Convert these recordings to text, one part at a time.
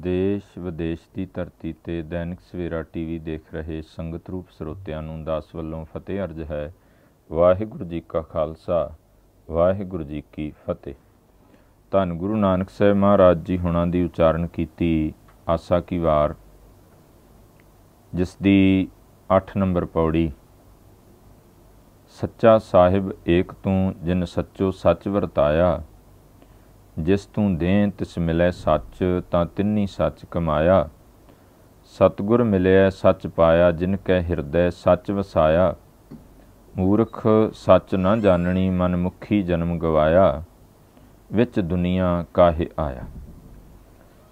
ਦੇਸ਼ ਵਿਦੇਸ਼ ਦੀ ਧਰਤੀ ਤੇ ਦੈਨਿਕ ਸਵੇਰਾ ਟੀਵੀ ਦੇਖ ਰਹੇ ਸੰਗਤ ਰੂਪ ਸਰੋਤਿਆਂ ਨੂੰ ਦਾਸ ਵੱਲੋਂ ਫਤਿਹ ਅਰਜ ਹੈ ਵਾਹਿਗੁਰੂ ਜੀ ਕਾ ਖਾਲਸਾ ਵਾਹਿਗੁਰੂ ਜੀ ਕੀ ਫਤਿਹ ਧੰਨ ਗੁਰੂ ਨਾਨਕ ਸਾਹਿਬ ਮਹਾਰਾਜ ਜੀ ਹੁਣਾਂ ਦੀ ਉਚਾਰਨ ਕੀਤੀ ਆਸਾ ਕੀ ਵਾਰ ਜਿਸ ਦੀ 8 ਨੰਬਰ ਪੌੜੀ ਸੱਚਾ ਸਾਹਿਬ ਏਕ ਤੂੰ ਜਿਨ ਸੱਚੋ ਸੱਚ ਵਰਤਾਇਆ ਜਿਸ ਤੂੰ ਦੇਨ ਤਿਸ ਮਿਲੇ ਸੱਚ ਤਾਂ ਤਿੰਨੀ ਸੱਚ ਕਮਾਇਆ ਸਤਗੁਰ ਮਿਲਿਆ ਸੱਚ ਪਾਇਆ ਜਿਨ ਕੈ ਹਿਰਦੈ ਸੱਚ ਵਸਾਇਆ ਮੂਰਖ ਸੱਚ ਨਾ ਜਾਣਣੀ ਮਨਮੁਖੀ ਜਨਮ ਗਵਾਇਆ ਵਿੱਚ ਦੁਨੀਆ ਕਾਹੇ ਆਇਆ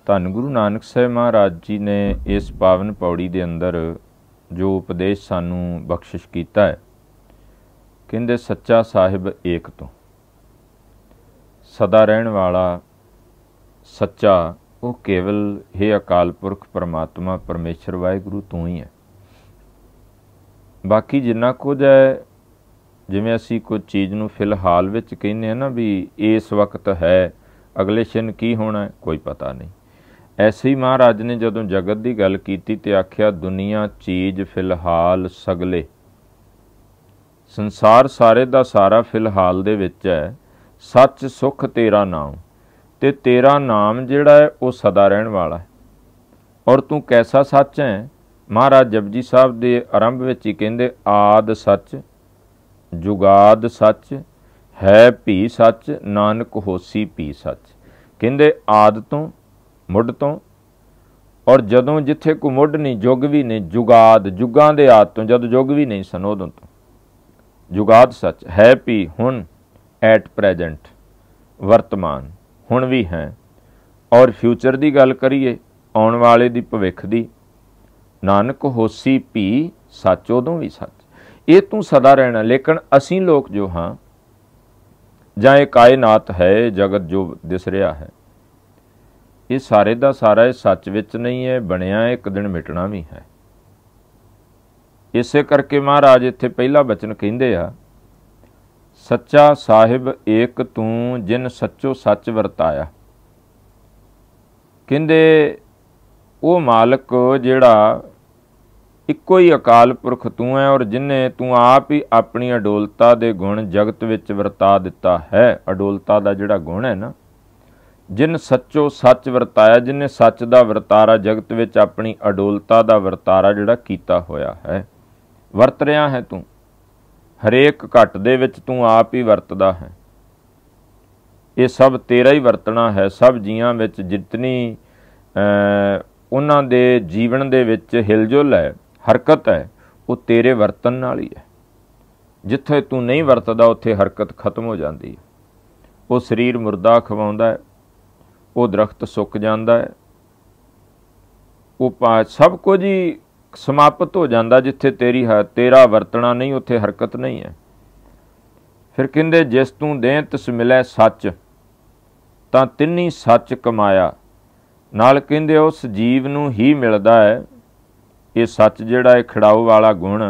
ਧੰਨ ਗੁਰੂ ਨਾਨਕ ਸਾਹਿਬ ਮਹਾਰਾਜ ਜੀ ਨੇ ਇਸ ਪਾਵਨ ਪੌੜੀ ਦੇ ਅੰਦਰ ਜੋ ਉਪਦੇਸ਼ ਸਾਨੂੰ ਬਖਸ਼ਿਸ਼ ਕੀਤਾ ਹੈ ਕਹਿੰਦੇ ਸੱਚਾ ਸਾਹਿਬ ਏਕ ਤੋਂ ਸਦਾ ਰਹਿਣ ਵਾਲਾ ਸੱਚਾ ਉਹ ਕੇਵਲ हे ਅਕਾਲ ਪੁਰਖ ਪਰਮਾਤਮਾ ਪਰਮੇਸ਼ਰ ਵਾਹਿਗੁਰੂ ਤੂੰ ਹੀ ਹੈ ਬਾਕੀ ਜਿੰਨਾ ਕੁਝ ਹੈ ਜਿਵੇਂ ਅਸੀਂ ਕੋਈ ਚੀਜ਼ ਨੂੰ ਫਿਲਹਾਲ ਵਿੱਚ ਕਹਿੰਦੇ ਆ ਨਾ ਵੀ ਇਸ ਵਕਤ ਹੈ ਅਗਲੇ ਛਿਨ ਕੀ ਹੋਣਾ ਕੋਈ ਪਤਾ ਨਹੀਂ ਐਸੇ ਹੀ ਮਹਾਰਾਜ ਨੇ ਜਦੋਂ ਜਗਤ ਦੀ ਗੱਲ ਕੀਤੀ ਤੇ ਆਖਿਆ ਦੁਨੀਆ ਚੀਜ਼ ਫਿਲਹਾਲ ਸਗਲੇ ਸੰਸਾਰ ਸਾਰੇ ਦਾ ਸਾਰਾ ਫਿਲਹਾਲ ਦੇ ਵਿੱਚ ਹੈ ਸੱਚ ਸੁਖ ਤੇਰਾ ਨਾਮ ਤੇ ਤੇਰਾ ਨਾਮ ਜਿਹੜਾ ਹੈ ਉਹ ਸਦਾ ਰਹਿਣ ਵਾਲਾ ਹੈ ਔਰ ਤੂੰ ਕੈਸਾ ਸੱਚ ਹੈ ਮਹਾਰਾਜ ਜਪਜੀ ਸਾਹਿਬ ਦੇ ਆਰੰਭ ਵਿੱਚ ਹੀ ਕਹਿੰਦੇ ਆਦ ਸੱਚ ਜੁਗਾਦ ਸੱਚ ਹੈ ਭੀ ਸੱਚ ਨਾਨਕ ਹੋਸੀ ਭੀ ਸੱਚ ਕਹਿੰਦੇ ਆਦ ਤੋਂ ਮੁੱਢ ਤੋਂ ਔਰ ਜਦੋਂ ਜਿੱਥੇ ਕੋ ਮੁੱਢ ਨਹੀਂ ਜੁਗ ਵੀ ਨਹੀਂ ਜੁਗਾਦ ਜੁਗਾਂ ਦੇ ਆਦ ਤੋਂ ਜਦ ਜੁਗ ਵੀ ਨਹੀਂ ਸਨ ਉਦੋਂ ਤੋਂ ਜੁਗਾਦ ਸੱਚ ਹੈ ਭੀ ਹੁਣ ਐਟ ਪ੍ਰੈਜ਼ੈਂਟ ਵਰਤਮਾਨ ਹੁਣ ਵੀ ਹੈ ਔਰ ਫਿਊਚਰ ਦੀ ਗੱਲ ਕਰੀਏ ਆਉਣ ਵਾਲੇ ਦੀ ਭਵਿੱਖ ਦੀ ਨਾਨਕ ਹੋਸੀ ਭੀ ਸੱਚ ਉਦੋਂ ਵੀ ਸੱਚ ਇਹ ਤੂੰ ਸਦਾ ਰਹਿਣਾ ਲੇਕਿਨ ਅਸੀਂ ਲੋਕ ਜੋ ਹਾਂ ਜਾਂ ਇਹ ਕਾਇਨਾਤ ਹੈ ਜਗਤ ਜੋ ਦਿਸ ਰਿਹਾ ਹੈ ਇਹ ਸਾਰੇ ਦਾ ਸਾਰਾ ਇਹ ਸੱਚ ਵਿੱਚ ਨਹੀਂ ਹੈ ਬਣਿਆ ਇੱਕ ਦਿਨ ਮਿਟਣਾ ਵੀ ਹੈ ਇਸੇ ਕਰਕੇ ਮਹਾਰਾਜ ਇੱਥੇ ਪਹਿਲਾ ਬਚਨ ਕਹਿੰਦੇ ਆ ਸੱਚਾ ਸਾਹਿਬ ਏਕ ਤੂੰ ਜਿਨ ਸੱਚੋ ਸੱਚ ਵਰਤਾਇਆ ਕਹਿੰਦੇ ਉਹ ਮਾਲਕ ਜਿਹੜਾ ਇੱਕੋ ਹੀ ਅਕਾਲ ਪੁਰਖ ਤੂੰ ਹੈ ਔਰ ਜਿਨੇ ਤੂੰ ਆਪ ਹੀ ਆਪਣੀ ਅਡੋਲਤਾ ਦੇ ਗੁਣ ਜਗਤ ਵਿੱਚ ਵਰਤਾ ਦਿੱਤਾ ਹੈ ਅਡੋਲਤਾ ਦਾ ਜਿਹੜਾ ਗੁਣ ਹੈ ਨਾ ਜਿਨ ਸੱਚੋ ਸੱਚ ਵਰਤਾਇਆ ਜਿਨੇ ਸੱਚ ਦਾ ਵਰਤਾਰਾ ਜਗਤ ਵਿੱਚ ਆਪਣੀ ਅਡੋਲਤਾ ਦਾ ਵਰਤਾਰਾ ਜਿਹੜਾ ਕੀਤਾ ਹੋਇਆ ਹੈ ਵਰਤ ਰਿਹਾ ਹੈ ਤੂੰ ਹਰੇਕ ਘਟ ਦੇ ਵਿੱਚ ਤੂੰ ਆਪ ਹੀ ਵਰਤਦਾ ਹੈ ਇਹ ਸਭ ਤੇਰਾ ਹੀ ਵਰਤਣਾ ਹੈ ਸਭ ਜੀਆਂ ਵਿੱਚ ਜਿਤਨੀ ਉਹਨਾਂ ਦੇ ਜੀਵਨ ਦੇ ਵਿੱਚ ਹਿਲਜੁਲ ਹੈ ਹਰਕਤ ਹੈ ਉਹ ਤੇਰੇ ਵਰਤਨ ਨਾਲ ਹੀ ਹੈ ਜਿੱਥੇ ਤੂੰ ਨਹੀਂ ਵਰਤਦਾ ਉੱਥੇ ਹਰਕਤ ਖਤਮ ਹੋ ਜਾਂਦੀ ਹੈ ਉਹ ਸਰੀਰ ਮੁਰਦਾ ਖਵਾਉਂਦਾ ਹੈ ਉਹ ਦਰਖਤ ਸੁੱਕ ਜਾਂਦਾ ਹੈ ਉਹ ਸਭ ਕੁਝ ਹੀ ਸਮਾਪਤ ਹੋ ਜਾਂਦਾ ਜਿੱਥੇ ਤੇਰੀ ਹੈ ਤੇਰਾ ਵਰਤਣਾ ਨਹੀਂ ਉੱਥੇ ਹਰਕਤ ਨਹੀਂ ਹੈ ਫਿਰ ਕਹਿੰਦੇ ਜਿਸ ਤੂੰ ਦੇ ਤਿਸ ਮਿਲੇ ਸੱਚ ਤਾਂ ਤਿੰਨੀ ਸੱਚ ਕਮਾਇਆ ਨਾਲ ਕਹਿੰਦੇ ਉਸ ਜੀਵ ਨੂੰ ਹੀ ਮਿਲਦਾ ਹੈ ਇਹ ਸੱਚ ਜਿਹੜਾ ਇਹ ਖੜਾਉ ਵਾਲਾ ਗੁਣ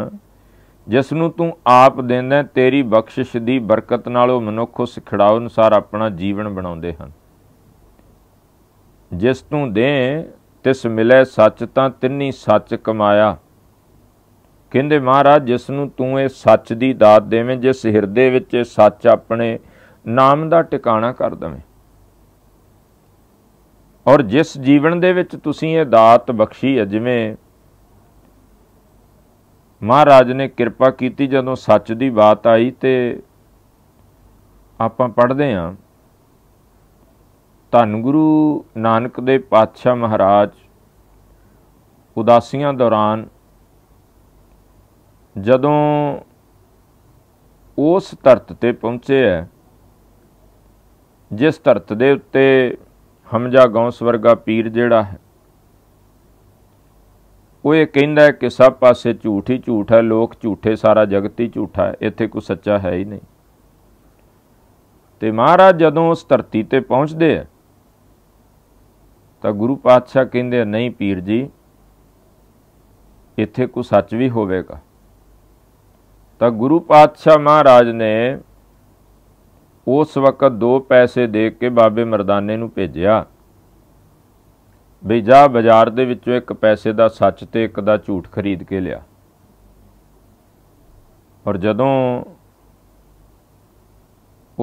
ਜਿਸ ਨੂੰ ਤੂੰ ਆਪ ਦਿੰਦਾ ਤੇਰੀ ਬਖਸ਼ਿਸ਼ ਦੀ ਬਰਕਤ ਨਾਲ ਉਹ ਮਨੁੱਖ ਉਸ ਖੜਾਉ ਅਨੁਸਾਰ ਆਪਣਾ ਜੀਵਨ ਬਣਾਉਂਦੇ ਹਨ ਜਿਸ ਤੂੰ ਦੇ ਤਿਸ ਮਿਲੇ ਸੱਚ ਤਾਂ ਤਿੰਨੀ ਸੱਚ ਕਮਾਇਆ ਕਹਿੰਦੇ ਮਹਾਰਾਜ ਜਿਸ ਨੂੰ ਤੂੰ ਇਹ ਸੱਚ ਦੀ ਦਾਤ ਦੇਵੇਂ ਜਿਸ ਹਿਰਦੇ ਵਿੱਚ ਇਹ ਸੱਚ ਆਪਣੇ ਨਾਮ ਦਾ ਟਿਕਾਣਾ ਕਰ ਦਵੇਂ ਔਰ ਜਿਸ ਜੀਵਨ ਦੇ ਵਿੱਚ ਤੁਸੀਂ ਇਹ ਦਾਤ ਬਖਸ਼ੀ ਹੈ ਜਿਵੇਂ ਮਹਾਰਾਜ ਨੇ ਕਿਰਪਾ ਕੀਤੀ ਜਦੋਂ ਸੱਚ ਦੀ ਬਾਤ ਆਈ ਤੇ ਆਪਾਂ ਪੜ੍ਹਦੇ ਆਂ ਧੰਨ ਗੁਰੂ ਨਾਨਕ ਦੇ ਪਾਤਸ਼ਾਹ ਮਹਾਰਾਜ ਉਦਾਸੀਆਂ ਦੌਰਾਨ ਜਦੋਂ ਉਸ ਧਰਤ ਤੇ ਪਹੁੰਚੇ ਹੈ ਜਿਸ ਧਰਤ ਦੇ ਉੱਤੇ ਹਮਜਾ ਗੌਸ ਵਰਗਾ ਪੀਰ ਜਿਹੜਾ ਹੈ ਉਹ ਇਹ ਕਹਿੰਦਾ ਹੈ ਕਿ ਸਭ ਪਾਸੇ ਝੂਠ ਹੀ ਝੂਠ ਹੈ ਲੋਕ ਝੂਠੇ ਸਾਰਾ ਜਗਤ ਹੀ ਝੂਠਾ ਹੈ ਇੱਥੇ ਕੋਈ ਸੱਚਾ ਹੈ ਹੀ ਨਹੀਂ ਤੇ ਮਹਾਰਾਜ ਜਦੋਂ ਉਸ ਧਰਤੀ ਤੇ ਪਹੁੰਚਦੇ ਹੈ ਤਾਂ ਗੁਰੂ ਪਾਤਸ਼ਾਹ ਕਹਿੰਦੇ ਨਹੀਂ ਪੀਰ ਜੀ ਇੱਥੇ ਕੋ ਸੱਚ ਵੀ ਹੋਵੇਗਾ ਤਾਂ ਗੁਰੂ ਪਾਤਸ਼ਾਹ ਮਹਾਰਾਜ ਨੇ ਉਸ ਵਕਤ ਦੋ ਪੈਸੇ ਦੇ ਕੇ ਬਾਬੇ ਮਰਦਾਨੇ ਨੂੰ ਭੇਜਿਆ ਵੀ ਜਾ ਬਾਜ਼ਾਰ ਦੇ ਵਿੱਚੋਂ ਇੱਕ ਪੈਸੇ ਦਾ ਸੱਚ ਤੇ ਇੱਕ ਦਾ ਝੂਠ ਖਰੀਦ ਕੇ ਲਿਆ ਔਰ ਜਦੋਂ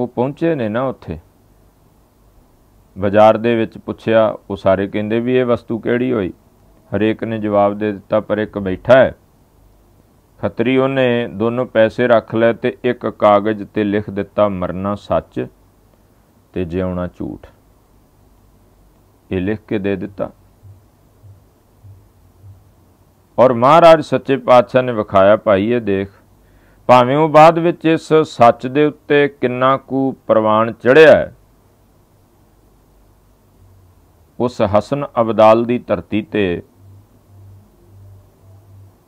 ਉਹ ਪਹੁੰਚੇ ਨੇ ਨਾ ਉੱਥੇ ਬਾਜ਼ਾਰ ਦੇ ਵਿੱਚ ਪੁੱਛਿਆ ਉਹ ਸਾਰੇ ਕਹਿੰਦੇ ਵੀ ਇਹ ਵਸਤੂ ਕਿਹੜੀ ਹੋਈ ਹਰੇਕ ਨੇ ਜਵਾਬ ਦੇ ਦਿੱਤਾ ਪਰ ਇੱਕ ਬੈਠਾ ਹੈ ਖੱਤਰੀ ਉਹਨੇ ਦੋਨੋਂ ਪੈਸੇ ਰੱਖ ਲਏ ਤੇ ਇੱਕ ਕਾਗਜ਼ ਤੇ ਲਿਖ ਦਿੱਤਾ ਮਰਨਾ ਸੱਚ ਤੇ ਜਿਉਣਾ ਝੂਠ ਇਹ ਲਿਖ ਕੇ ਦੇ ਦਿੱਤਾ ਔਰ ਮਹਾਰਾਜ ਸੱਚੇ ਪਾਤਸ਼ਾਹ ਨੇ ਵਿਖਾਇਆ ਭਾਈ ਇਹ ਦੇਖ ਭਾਵੇਂ ਉਹ ਬਾਅਦ ਵਿੱਚ ਇਸ ਸੱਚ ਦੇ ਉੱਤੇ ਕਿੰਨਾ ਕੁ ਪ੍ਰਵਾਨ ਚੜਿਆ ਹੈ ਉਸ ਹਸਨ ਅਬਦਾਲ ਦੀ ਧਰਤੀ ਤੇ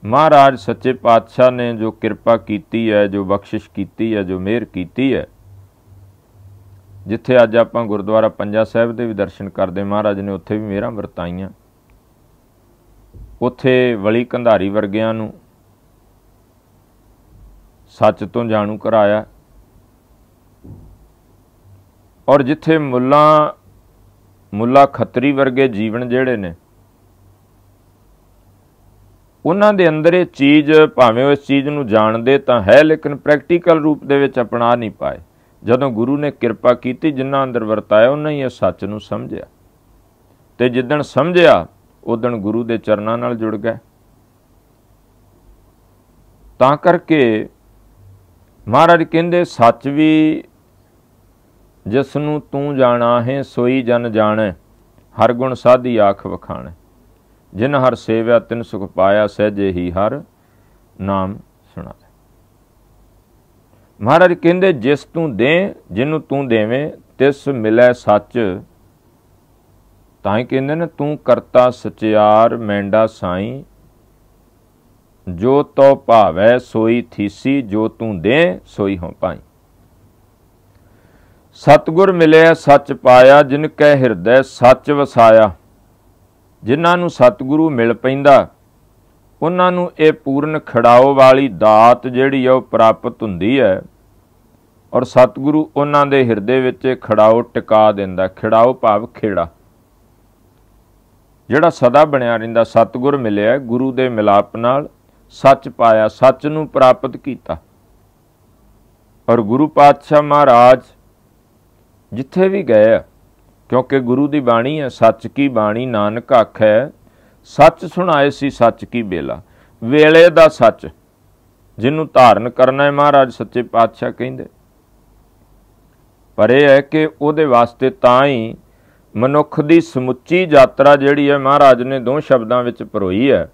ਮਹਾਰਾਜ ਸੱਚੇ ਪਾਤਸ਼ਾਹ ਨੇ ਜੋ ਕਿਰਪਾ ਕੀਤੀ ਹੈ ਜੋ ਬਖਸ਼ਿਸ਼ ਕੀਤੀ ਹੈ ਜੋ ਮਿਹਰ ਕੀਤੀ ਹੈ ਜਿੱਥੇ ਅੱਜ ਆਪਾਂ ਗੁਰਦੁਆਰਾ ਪੰਜਾ ਸਾਹਿਬ ਦੇ ਵੀ ਦਰਸ਼ਨ ਕਰਦੇ ਮਹਾਰਾਜ ਨੇ ਉੱਥੇ ਵੀ ਮੇਰਾ ਵਰਤਾਈਆਂ ਉੱਥੇ ਵਲੀ ਕੰਧਾਰੀ ਵਰਗਿਆਂ ਨੂੰ ਸੱਚ ਤੋਂ ਜਾਣੂ ਕਰਾਇਆ ਔਰ ਜਿੱਥੇ ਮੁੱਲਾ ਮੁੱਲਾ ਖੱਤਰੀ ਵਰਗੇ ਜੀਵਨ ਜਿਹੜੇ ਨੇ ਉਹਨਾਂ ਦੇ ਅੰਦਰ ਇਹ ਚੀਜ਼ ਭਾਵੇਂ ਉਹ ਇਸ ਚੀਜ਼ ਨੂੰ ਜਾਣਦੇ ਤਾਂ ਹੈ ਲੇਕਿਨ ਪ੍ਰੈਕਟੀਕਲ ਰੂਪ ਦੇ ਵਿੱਚ ਅਪਣਾ ਨਹੀਂ ਪਾਏ ਜਦੋਂ ਗੁਰੂ ਨੇ ਕਿਰਪਾ ਕੀਤੀ ਜਿੰਨਾ ਅੰਦਰ ਵਰਤਾਇਆ ਉਹਨਾਂ ਹੀ ਇਹ ਸੱਚ ਨੂੰ ਸਮਝਿਆ ਤੇ ਜਿੱਦਣ ਸਮਝਿਆ ਉਦਣ ਗੁਰੂ ਦੇ ਚਰਨਾਂ ਨਾਲ ਜੁੜ ਗਏ ਤਾਂ ਕਰਕੇ ਮਹਾਰਾਜ ਕਹਿੰਦੇ ਸੱਚ ਵੀ ਜਿਸ ਨੂੰ ਤੂੰ ਜਾਣਾ ਹੈ ਸੋਈ ਜਨ ਜਾਣੈ ਹਰ ਗੁਣ ਸਾਧੀ ਆਖ ਵਖਾਣੈ ਜਿਨ ਹਰ ਸੇਵਿਆ ਤਿਨ ਸੁਖ ਪਾਇਆ ਸਹਿਜੇ ਹੀ ਹਰ ਨਾਮ ਸੁਣਾਏ ਮਹਾਰਾਜ ਕਹਿੰਦੇ ਜਿਸ ਤੂੰ ਦੇ ਜਿਨੂੰ ਤੂੰ ਦੇਵੇਂ ਤਿਸ ਮਿਲੈ ਸੱਚ ਤਾਂ ਹੀ ਕਹਿੰਦੇ ਨੇ ਤੂੰ ਕਰਤਾ ਸਚਿਆਰ ਮੈਂਡਾ ਸਾਈ ਜੋ ਤੋ ਭਾਵੈ ਸੋਈ ਥੀਸੀ ਜੋ ਤੂੰ ਦੇ ਸੋਈ ਹੋ ਪਾਈ ਸਤਗੁਰ ਮਿਲਿਆ ਸੱਚ ਪਾਇਆ ਜਿਨ ਕੈ ਹਿਰਦੈ ਸੱਚ ਵਸਾਇਆ ਜਿਨ੍ਹਾਂ ਨੂੰ ਸਤਗੁਰੂ ਮਿਲ ਪੈਂਦਾ ਉਹਨਾਂ ਨੂੰ ਇਹ ਪੂਰਨ ਖੜਾਓ ਵਾਲੀ ਦਾਤ ਜਿਹੜੀ ਆ ਉਹ ਪ੍ਰਾਪਤ ਹੁੰਦੀ ਹੈ ਔਰ ਸਤਗੁਰੂ ਉਹਨਾਂ ਦੇ ਹਿਰਦੇ ਵਿੱਚ ਖੜਾਓ ਟਿਕਾ ਦਿੰਦਾ ਖੜਾਓ ਭਾਵ ਖੇੜਾ ਜਿਹੜਾ ਸਦਾ ਬਣਿਆ ਰਹਿੰਦਾ ਸਤਗੁਰ ਮਿਲਿਆ ਗੁਰੂ ਦੇ ਮਿਲਾਪ ਨਾਲ ਸੱਚ ਪਾਇਆ ਸੱਚ ਨੂੰ ਪ੍ਰਾਪਤ ਕੀਤਾ ਔਰ ਗੁਰੂ ਪਾਤਸ਼ਾਹ ਮਹਾਰਾਜ ਜਿੱਥੇ ਵੀ ਗਏ ਕਿਉਂਕਿ ਗੁਰੂ ਦੀ ਬਾਣੀ ਹੈ ਸੱਚ ਕੀ ਬਾਣੀ ਨਾਨਕ ਆਖੈ ਸੱਚ ਸੁਣਾਏ ਸੀ ਸੱਚ ਕੀ ਬੇਲਾ ਵੇਲੇ ਦਾ ਸੱਚ ਜਿਹਨੂੰ ਧਾਰਨ ਕਰਨਾ ਹੈ ਮਹਾਰਾਜ ਸੱਚੇ ਪਾਤਸ਼ਾਹ ਕਹਿੰਦੇ ਪਰ ਇਹ ਹੈ ਕਿ ਉਹਦੇ ਵਾਸਤੇ ਤਾਂ ਹੀ ਮਨੁੱਖ ਦੀ ਸਮੁੱਚੀ ਯਾਤਰਾ ਜਿਹੜੀ ਹੈ ਮਹਾਰਾਜ ਨੇ ਦੋ ਸ਼ਬਦਾਂ ਵਿੱਚ ਪਰੋਈ ਹੈ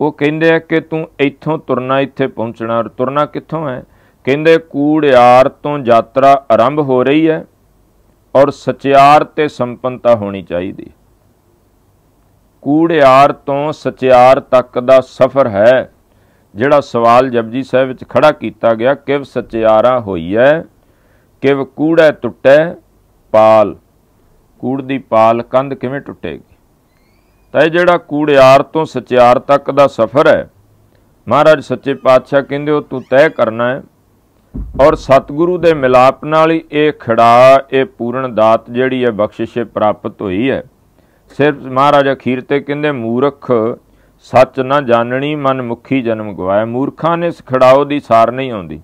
ਉਹ ਕਹਿੰਦੇ ਆ ਕਿ ਤੂੰ ਇੱਥੋਂ ਤੁਰਨਾ ਇੱਥੇ ਪਹੁੰਚਣਾ ਔਰ ਤੁਰਨਾ ਕਿੱਥੋਂ ਹੈ ਕਹਿੰਦੇ ਕੂੜਿਆਰ ਤੋਂ ਯਾਤਰਾ ਆਰੰਭ ਹੋ ਰਹੀ ਹੈ ਔਰ ਸਚਿਆਰ ਤੇ ਸੰਪੰਨਤਾ ਹੋਣੀ ਚਾਹੀਦੀ ਕੂੜਿਆਰ ਤੋਂ ਸਚਿਆਰ ਤੱਕ ਦਾ ਸਫ਼ਰ ਹੈ ਜਿਹੜਾ ਸਵਾਲ ਜਪਜੀ ਸਾਹਿਬ ਵਿੱਚ ਖੜਾ ਕੀਤਾ ਗਿਆ ਕਿਵ ਸਚਿਆਰਾ ਹੋਈਐ ਕਿਵ ਕੂੜਾ ਟੁੱਟੈ ਪਾਲ ਕੂੜ ਦੀ ਪਾਲ ਕੰਧ ਕਿਵੇਂ ਟੁੱਟੇਗੀ ਤਾਂ ਇਹ ਜਿਹੜਾ ਕੂੜਿਆਰ ਤੋਂ ਸਚਿਆਰ ਤੱਕ ਦਾ ਸਫ਼ਰ ਹੈ ਮਹਾਰਾਜ ਸੱਚੇ ਪਾਤਸ਼ਾਹ ਕਹਿੰਦੇ ਉਹ ਤੂੰ ਤੈਅ ਕਰਨਾ ਹੈ ਔਰ ਸਤਿਗੁਰੂ ਦੇ ਮਿਲਾਪ ਨਾਲ ਹੀ ਇਹ ਖੜਾ ਇਹ ਪੂਰਨ ਦਾਤ ਜਿਹੜੀ ਹੈ ਬਖਸ਼ਿਸ਼ ਪ੍ਰਾਪਤ ਹੋਈ ਹੈ ਸਿਰਫ ਮਹਾਰਾਜ ਅਖੀਰ ਤੇ ਕਹਿੰਦੇ ਮੂਰਖ ਸੱਚ ਨਾ ਜਾਣਣੀ ਮਨਮੁਖੀ ਜਨਮ ਗਵਾਇਆ ਮੂਰਖਾਂ ਨੇ ਇਸ ਖੜਾਓ ਦੀ ਸਾਰ ਨਹੀਂ ਆਉਂਦੀ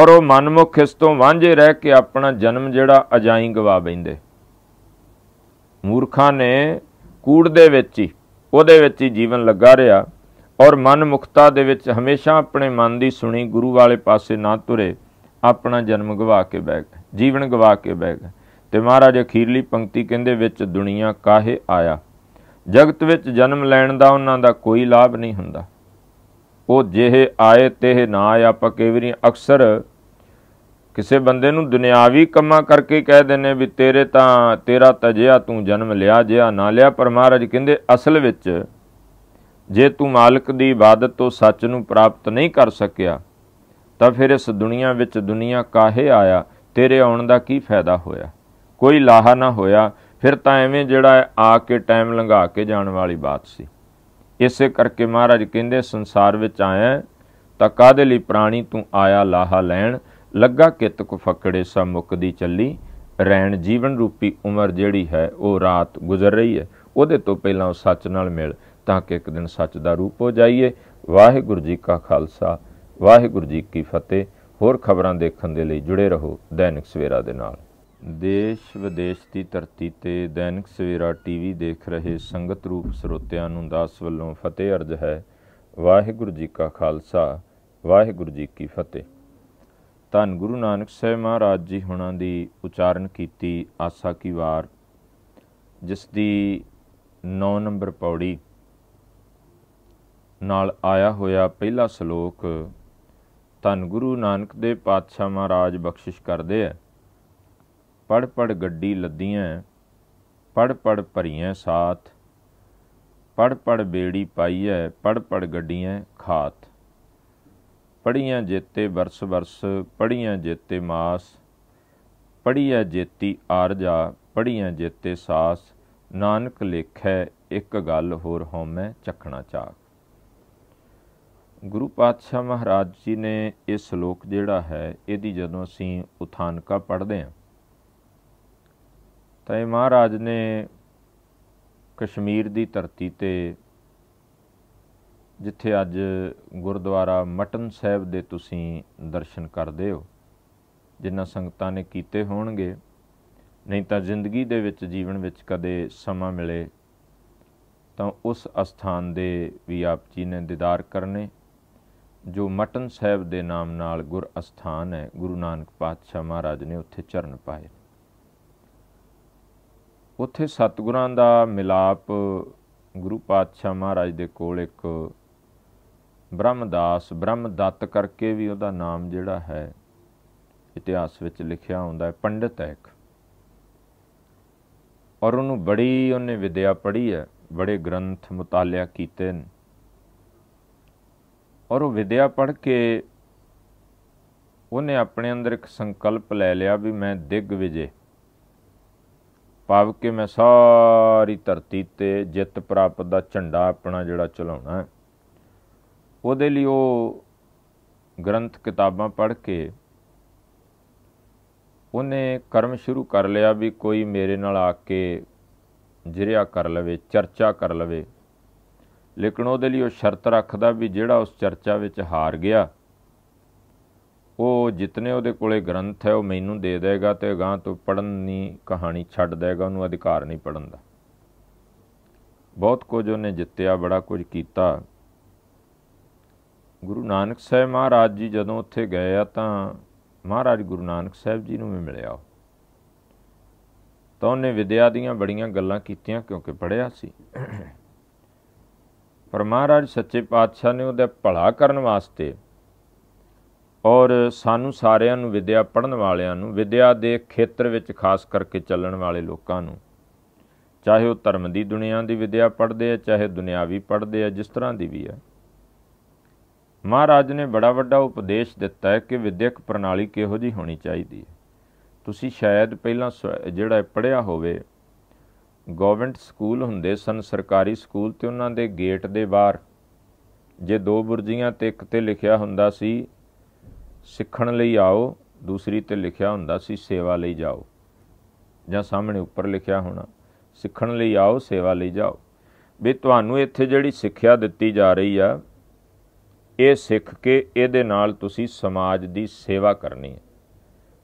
ਔਰ ਉਹ ਮਨਮੁਖ ਇਸ ਤੋਂ ਵਾਂਝੇ ਰਹਿ ਕੇ ਆਪਣਾ ਜਨਮ ਜਿਹੜਾ ਅਜਾਈ ਗਵਾ ਬੈਂਦੇ ਮੂਰਖਾਂ ਨੇ ਕੂੜ ਦੇ ਵਿੱਚ ਹੀ ਉਹਦੇ ਵਿੱਚ ਹੀ ਜੀਵਨ ਲੱਗਾ ਰਿਹਾ ਔਰ ਮਨ ਮੁਕਤਾ ਦੇ ਵਿੱਚ ਹਮੇਸ਼ਾ ਆਪਣੇ ਮਨ ਦੀ ਸੁਣੀ ਗੁਰੂ ਵਾਲੇ ਪਾਸੇ ਨਾ ਤੁਰੇ ਆਪਣਾ ਜਨਮ ਗਵਾ ਕੇ ਬੈਗ ਜੀਵਨ ਗਵਾ ਕੇ ਬੈਗ ਤੇ ਮਹਾਰਾਜ ਅਖੀਰਲੀ ਪੰਕਤੀ ਕਹਿੰਦੇ ਵਿੱਚ ਦੁਨੀਆ ਕਾਹੇ ਆਇਆ ਜਗਤ ਵਿੱਚ ਜਨਮ ਲੈਣ ਦਾ ਉਹਨਾਂ ਦਾ ਕੋਈ ਲਾਭ ਨਹੀਂ ਹੁੰਦਾ ਉਹ ਜਿਹੇ ਆਏ ਤੇ ਨਾ ਆਇਆ ਆਪਾਂ ਕਈ ਵਾਰੀ ਅਕਸਰ ਕਿਸੇ ਬੰਦੇ ਨੂੰ ਦੁਨਿਆਵੀ ਕੰਮਾਂ ਕਰਕੇ ਕਹਿ ਦਿੰਨੇ ਵੀ ਤੇਰੇ ਤਾਂ ਤੇਰਾ ਤਜਿਆ ਤੂੰ ਜਨਮ ਲਿਆ ਜਿਆ ਨਾ ਲਿਆ ਪਰ ਮਹਾਰਾਜ ਕਹਿੰਦੇ ਅਸਲ ਵਿੱਚ ਜੇ ਤੂੰ ਮਾਲਕ ਦੀ ਇਬਾਦਤ ਤੋਂ ਸੱਚ ਨੂੰ ਪ੍ਰਾਪਤ ਨਹੀਂ ਕਰ ਸਕਿਆ ਤਾਂ ਫਿਰ ਇਸ ਦੁਨੀਆ ਵਿੱਚ ਦੁਨੀਆ ਕਾਹੇ ਆਇਆ ਤੇਰੇ ਆਉਣ ਦਾ ਕੀ ਫਾਇਦਾ ਹੋਇਆ ਕੋਈ ਲਾਹਾ ਨਾ ਹੋਇਆ ਫਿਰ ਤਾਂ ਐਵੇਂ ਜਿਹੜਾ ਆ ਕੇ ਟਾਈਮ ਲੰਘਾ ਕੇ ਜਾਣ ਵਾਲੀ ਬਾਤ ਸੀ ਇਸੇ ਕਰਕੇ ਮਹਾਰਾਜ ਕਹਿੰਦੇ ਸੰਸਾਰ ਵਿੱਚ ਆਇਆ ਤਾਂ ਕਾਦੇ ਲਈ ਪ੍ਰਾਣੀ ਤੂੰ ਆਇਆ ਲਾਹਾ ਲੈਣ ਲੱਗਾ ਕਿਤ ਕੁ ਫਕੜੇ ਸਾ ਮੁਕਦੀ ਚੱਲੀ ਰਹਿਣ ਜੀਵਨ ਰੂਪੀ ਉਮਰ ਜਿਹੜੀ ਹੈ ਉਹ ਰਾਤ ਗੁਜ਼ਰ ਰਹੀ ਹੈ ਉਹਦੇ ਤੋਂ ਪਹਿਲਾਂ ਸੱਚ ਨਾਲ ਮਿਲ ਤਾਂ ਕਿ ਇੱਕ ਦਿਨ ਸੱਚ ਦਾ ਰੂਪ ਹੋ ਜਾਈਏ ਵਾਹਿਗੁਰੂ ਜੀ ਕਾ ਖਾਲਸਾ ਵਾਹਿਗੁਰੂ ਜੀ ਕੀ ਫਤਿਹ ਹੋਰ ਖਬਰਾਂ ਦੇਖਣ ਦੇ ਲਈ ਜੁੜੇ ਰਹੋ ਦੈਨਿਕ ਸਵੇਰਾ ਦੇ ਨਾਲ ਦੇਸ਼ ਵਿਦੇਸ਼ ਦੀ ਧਰਤੀ ਤੇ ਦੈਨਿਕ ਸਵੇਰਾ ਟੀਵੀ ਦੇਖ ਰਹੇ ਸੰਗਤ ਰੂਪ ਸਰੋਤਿਆਂ ਨੂੰ ਦਾਸ ਵੱਲੋਂ ਫਤਿਹ ਅਰਜ ਹੈ ਵਾਹਿਗੁਰੂ ਜੀ ਕਾ ਖਾਲਸਾ ਵਾਹਿਗੁਰੂ ਜੀ ਕੀ ਫਤਿਹ ਧੰਨ ਗੁਰੂ ਨਾਨਕ ਸਾਹਿਬ ਮਹਾਰਾਜ ਜੀ ਹੁਣਾਂ ਦੀ ਉਚਾਰਨ ਕੀਤੀ ਆਸਾ ਕੀ ਵਾਰ ਜਿਸ ਦੀ 9 ਨੰਬਰ ਪੌੜੀ ਨਾਲ ਆਇਆ ਹੋਇਆ ਪਹਿਲਾ ਸ਼ਲੋਕ ਧੰਨ ਗੁਰੂ ਨਾਨਕ ਦੇ ਪਾਤਸ਼ਾਹ ਮਹਾਰਾਜ ਬਖਸ਼ਿਸ਼ ਕਰਦੇ ਐ ਪੜ ਪੜ ਗੱਡੀ ਲੱਦੀਆਂ ਪੜ ਪੜ ਭਰੀਆਂ ਸਾਥ ਪੜ ਪੜ ਬੇੜੀ ਪਾਈ ਐ ਪੜ ਪੜ ਗੱਡੀਆਂ ਖਾਤ ਪੜੀਆਂ ਜੇਤੇ ਵਰਸ ਵਰਸ ਪੜੀਆਂ ਜੇਤੇ ਮਾਸ ਪੜੀਐ ਜੇਤੀ ਆਰਜਾ ਪੜੀਆਂ ਜੇਤੇ ਸਾਸ ਨਾਨਕ ਲੇਖੈ ਇੱਕ ਗੱਲ ਹੋਰ ਹਉਮੈ ਚਖਣਾ ਚਾਹ ਗੁਰੂ ਪਾਤਸ਼ਾਹ ਮਹਾਰਾਜ ਜੀ ਨੇ ਇਹ ਸ਼ਲੋਕ ਜਿਹੜਾ ਹੈ ਇਹਦੀ ਜਦੋਂ ਅਸੀਂ ਉਥਾਨਕਾ ਪੜ੍ਹਦੇ ਹਾਂ ਤਾਂ ਇਹ ਮਹਾਰਾਜ ਨੇ ਕਸ਼ਮੀਰ ਦੀ ਧਰਤੀ ਤੇ ਜਿੱਥੇ ਅੱਜ ਗੁਰਦੁਆਰਾ ਮਟਨ ਸਾਹਿਬ ਦੇ ਤੁਸੀਂ ਦਰਸ਼ਨ ਕਰਦੇ ਹੋ ਜਿਨ੍ਹਾਂ ਸੰਗਤਾਂ ਨੇ ਕੀਤੇ ਹੋਣਗੇ ਨਹੀਂ ਤਾਂ ਜ਼ਿੰਦਗੀ ਦੇ ਵਿੱਚ ਜੀਵਨ ਵਿੱਚ ਕਦੇ ਸਮਾਂ ਮਿਲੇ ਤਾਂ ਉਸ ਅਸਥਾਨ ਦੇ ਵੀ ਆਪ ਜੀ ਨੇ ਦੀਦਾਰ ਕਰਨੇ ਜੋ ਮਟਨ ਸਾਹਿਬ ਦੇ ਨਾਮ ਨਾਲ ਗੁਰ ਅਸਥਾਨ ਹੈ ਗੁਰੂ ਨਾਨਕ ਪਾਤਸ਼ਾਹ ਮਹਾਰਾਜ ਨੇ ਉੱਥੇ ਚਰਨ ਪਾਏ ਉੱਥੇ ਸਤਗੁਰਾਂ ਦਾ ਮਿਲਾਪ ਗੁਰੂ ਪਾਤਸ਼ਾਹ ਮਹਾਰਾਜ ਦੇ ਕੋਲ ਇੱਕ ਬ੍ਰਹਮਦਾਸ ਬ੍ਰਹਮਦੱਤ ਕਰਕੇ ਵੀ ਉਹਦਾ ਨਾਮ ਜਿਹੜਾ ਹੈ ਇਤਿਹਾਸ ਵਿੱਚ ਲਿਖਿਆ ਹੁੰਦਾ ਹੈ ਪੰਡਿਤ ਹੈ ਇੱਕ ਔਰ ਉਹਨੂੰ ਬੜੀ ਉਹਨੇ ਵਿਦਿਆ ਪੜ੍ਹੀ ਹੈ ਬੜੇ ਗ੍ਰੰਥ ਮੁਤਾਲਿਆ ਕੀਤੇ ਨੇ ਔਰ ਉਹ ਵਿਦਿਆ ਪੜ੍ਹ ਕੇ ਉਹਨੇ ਆਪਣੇ ਅੰਦਰ ਇੱਕ ਸੰਕਲਪ ਲੈ ਲਿਆ ਵੀ ਮੈਂ ਦਿਗ ਵਿਜੇ ਪਾਵ ਕੇ ਮੈਂ ਸਾਰੀ ਧਰਤੀ ਤੇ ਜਿੱਤ ਪ੍ਰਾਪਤ ਦਾ ਝੰਡਾ ਆਪਣਾ ਜਿਹੜਾ ਚਲਾਉਣਾ ਹੈ ਉਹਦੇ ਲਈ ਉਹ ਗ੍ਰੰਥ ਕਿਤਾਬਾਂ ਪੜ੍ਹ ਕੇ ਉਹਨੇ ਕਰਮ ਸ਼ੁਰੂ ਕਰ ਲਿਆ ਵੀ ਕੋਈ ਮੇਰੇ ਨਾਲ ਆ ਕੇ ਜਿਰਿਆ ਕਰ ਲਵੇ ਚਰਚਾ ਕਰ ਲਵੇ ਲੇਕਿਨ ਉਹਦੇ ਲਈ ਉਹ ਸ਼ਰਤ ਰੱਖਦਾ ਵੀ ਜਿਹੜਾ ਉਸ ਚਰਚਾ ਵਿੱਚ ਹਾਰ ਗਿਆ ਉਹ ਜਿਤਨੇ ਉਹਦੇ ਕੋਲੇ ਗ੍ਰੰਥ ਹੈ ਉਹ ਮੈਨੂੰ ਦੇ ਦੇਗਾ ਤੇ ਗਾਂ ਤੋਂ ਪੜਨ ਦੀ ਕਹਾਣੀ ਛੱਡ ਦੇਗਾ ਉਹਨੂੰ ਅਧਿਕਾਰ ਨਹੀਂ ਪੜਨ ਦਾ ਬਹੁਤ ਕੁਝ ਉਹਨੇ ਜਿੱਤਿਆ ਬੜਾ ਕੁਝ ਕੀਤਾ ਗੁਰੂ ਨਾਨਕ ਸਾਹਿਬ ਮਹਾਰਾਜ ਜੀ ਜਦੋਂ ਉੱਥੇ ਗਏ ਆ ਤਾਂ ਮਹਾਰਾਜ ਗੁਰੂ ਨਾਨਕ ਸਾਹਿਬ ਜੀ ਨੂੰ ਵੀ ਮਿਲਿਆ ਤਾਂ ਉਹਨੇ ਵਿਦਿਆ ਦੀਆਂ ਬੜੀਆਂ ਗੱਲਾਂ ਕੀਤੀਆਂ ਕਿਉਂਕਿ ਪੜਿਆ ਸੀ ਪਰ ਮਹਾਰਾਜ ਸੱਚੇ ਪਾਤਸ਼ਾਹ ਨੇ ਉਹਦੇ ਭਲਾ ਕਰਨ ਵਾਸਤੇ ਔਰ ਸਾਨੂੰ ਸਾਰਿਆਂ ਨੂੰ ਵਿਦਿਆ ਪੜਨ ਵਾਲਿਆਂ ਨੂੰ ਵਿਦਿਆ ਦੇ ਖੇਤਰ ਵਿੱਚ ਖਾਸ ਕਰਕੇ ਚੱਲਣ ਵਾਲੇ ਲੋਕਾਂ ਨੂੰ ਚਾਹੇ ਉਹ ਧਰਮ ਦੀ ਦੁਨੀਆ ਦੀ ਵਿਦਿਆ ਪੜਦੇ ਆ ਚਾਹੇ ਦੁਨਿਆਵੀ ਪੜਦੇ ਆ ਜਿਸ ਤਰ੍ਹਾਂ ਦੀ ਵੀ ਆ ਮਹਾਰਾਜ ਨੇ ਬੜਾ ਵੱਡਾ ਉਪਦੇਸ਼ ਦਿੱਤਾ ਹੈ ਕਿ ਵਿਦਿਅਕ ਪ੍ਰਣਾਲੀ ਕਿਹੋ ਜੀ ਹੋਣੀ ਚਾਹੀਦੀ ਹੈ ਤੁਸੀਂ ਸ਼ਾਇਦ ਪਹਿਲਾਂ ਜਿਹੜਾ ਪੜਿਆ ਹੋਵੇ ਗਵਰਨਮੈਂਟ ਸਕੂਲ ਹੁੰਦੇ ਸਨ ਸਰਕਾਰੀ ਸਕੂਲ ਤੇ ਉਹਨਾਂ ਦੇ ਗੇਟ ਦੇ ਬਾਹਰ ਜੇ ਦੋ ਬੁਰਜੀਆਂ ਤੇ ਇੱਕ ਤੇ ਲਿਖਿਆ ਹੁੰਦਾ ਸੀ ਸਿੱਖਣ ਲਈ ਆਓ ਦੂਸਰੀ ਤੇ ਲਿਖਿਆ ਹੁੰਦਾ ਸੀ ਸੇਵਾ ਲਈ ਜਾਓ ਜਾਂ ਸਾਹਮਣੇ ਉੱਪਰ ਲਿਖਿਆ ਹੋਣਾ ਸਿੱਖਣ ਲਈ ਆਓ ਸੇਵਾ ਲਈ ਜਾਓ ਵੀ ਤੁਹਾਨੂੰ ਇੱਥੇ ਜਿਹੜੀ ਸਿੱਖਿਆ ਦਿੱਤੀ ਜਾ ਰਹੀ ਆ ਇਹ ਸਿੱਖ ਕੇ ਇਹਦੇ ਨਾਲ ਤੁਸੀਂ ਸਮਾਜ ਦੀ ਸੇਵਾ ਕਰਨੀ ਹੈ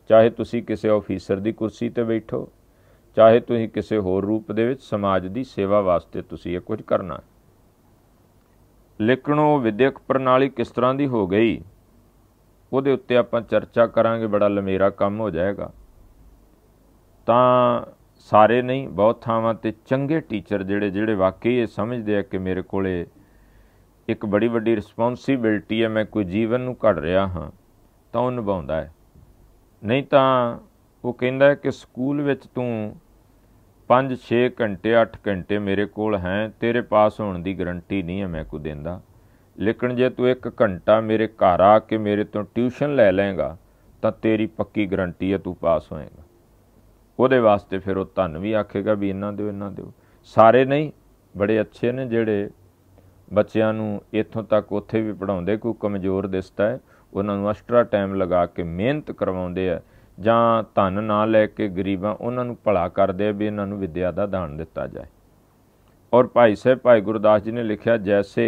ਚਾਹੇ ਤੁਸੀਂ ਕਿਸੇ ਅਫੀਸਰ ਦੀ ਕੁਰਸੀ ਤੇ ਬੈਠੋ ਚਾਹੇ ਤੁਸੀਂ ਕਿਸੇ ਹੋਰ ਰੂਪ ਦੇ ਵਿੱਚ ਸਮਾਜ ਦੀ ਸੇਵਾ ਵਾਸਤੇ ਤੁਸੀਂ ਇਹ ਕੁਝ ਕਰਨਾ ਲਿਖਣੋ ਵਿਦਿਅਕ ਪ੍ਰਣਾਲੀ ਕਿਸ ਤਰ੍ਹਾਂ ਦੀ ਹੋ ਗਈ ਉਹਦੇ ਉੱਤੇ ਆਪਾਂ ਚਰਚਾ ਕਰਾਂਗੇ ਬੜਾ ਲੰਮੇਰਾ ਕੰਮ ਹੋ ਜਾਏਗਾ ਤਾਂ ਸਾਰੇ ਨਹੀਂ ਬਹੁਤ ਥਾਵਾਂ ਤੇ ਚੰਗੇ ਟੀਚਰ ਜਿਹੜੇ ਜਿਹੜੇ ਵਾਕਈ ਇਹ ਸਮਝਦੇ ਆ ਕਿ ਮੇਰੇ ਕੋਲੇ ਇੱਕ ਬੜੀ ਵੱਡੀ ਰਿਸਪੌਂਸਿਬਿਲਟੀ ਹੈ ਮੈਂ ਕੋਈ ਜੀਵਨ ਨੂੰ ਘੜ ਰਿਹਾ ਹਾਂ ਤਾਂ ਉਹ ਨਿਭਾਉਂਦਾ ਹੈ ਨਹੀਂ ਤਾਂ ਉਹ ਕਹਿੰਦਾ ਕਿ ਸਕੂਲ ਵਿੱਚ ਤੂੰ 5-6 ਘੰਟੇ 8 ਘੰਟੇ ਮੇਰੇ ਕੋਲ ਹੈ ਤੇਰੇ ਪਾਸ ਹੋਣ ਦੀ ਗਰੰਟੀ ਨਹੀਂ ਹੈ ਮੈਂ ਕੋ ਦਿੰਦਾ ਲੇਕਿਨ ਜੇ ਤੂੰ ਇੱਕ ਘੰਟਾ ਮੇਰੇ ਘਰ ਆ ਕੇ ਮੇਰੇ ਤੋਂ ਟਿਊਸ਼ਨ ਲੈ ਲਏਗਾ ਤਾਂ ਤੇਰੀ ਪੱਕੀ ਗਰੰਟੀ ਹੈ ਤੂੰ ਪਾਸ ਹੋਏਗਾ ਉਹਦੇ ਵਾਸਤੇ ਫਿਰ ਉਹ ਧੰਨ ਵੀ ਆਖੇਗਾ ਵੀ ਇਹਨਾਂ ਦਿਓ ਇਹਨਾਂ ਦਿਓ ਸਾਰੇ ਨਹੀਂ ਬੜੇ ਅੱਛੇ ਨੇ ਜਿਹੜੇ ਬੱਚਿਆਂ ਨੂੰ ਇੱਥੋਂ ਤੱਕ ਉੱਥੇ ਵੀ ਪੜਾਉਂਦੇ ਕੋਈ ਕਮਜ਼ੋਰ ਦਿਸਦਾ ਹੈ ਉਹਨਾਂ ਨੂੰ ਐਕਸਟਰਾ ਟਾਈਮ ਲਗਾ ਕੇ ਮਿਹਨਤ ਕਰਵਾਉਂਦੇ ਆ ਜਾਂ ਧਨ ਨਾ ਲੈ ਕੇ ਗਰੀਬਾਂ ਉਹਨਾਂ ਨੂੰ ਭਲਾ ਕਰਦੇ ਵੀ ਇਹਨਾਂ ਨੂੰ ਵਿਦਿਆ ਦਾ ਦਾਨ ਦਿੱਤਾ ਜਾਏ ਔਰ ਭਾਈ ਸਾਹਿਬ ਭਾਈ ਗੁਰਦਾਸ ਜੀ ਨੇ ਲਿਖਿਆ ਜੈਸੇ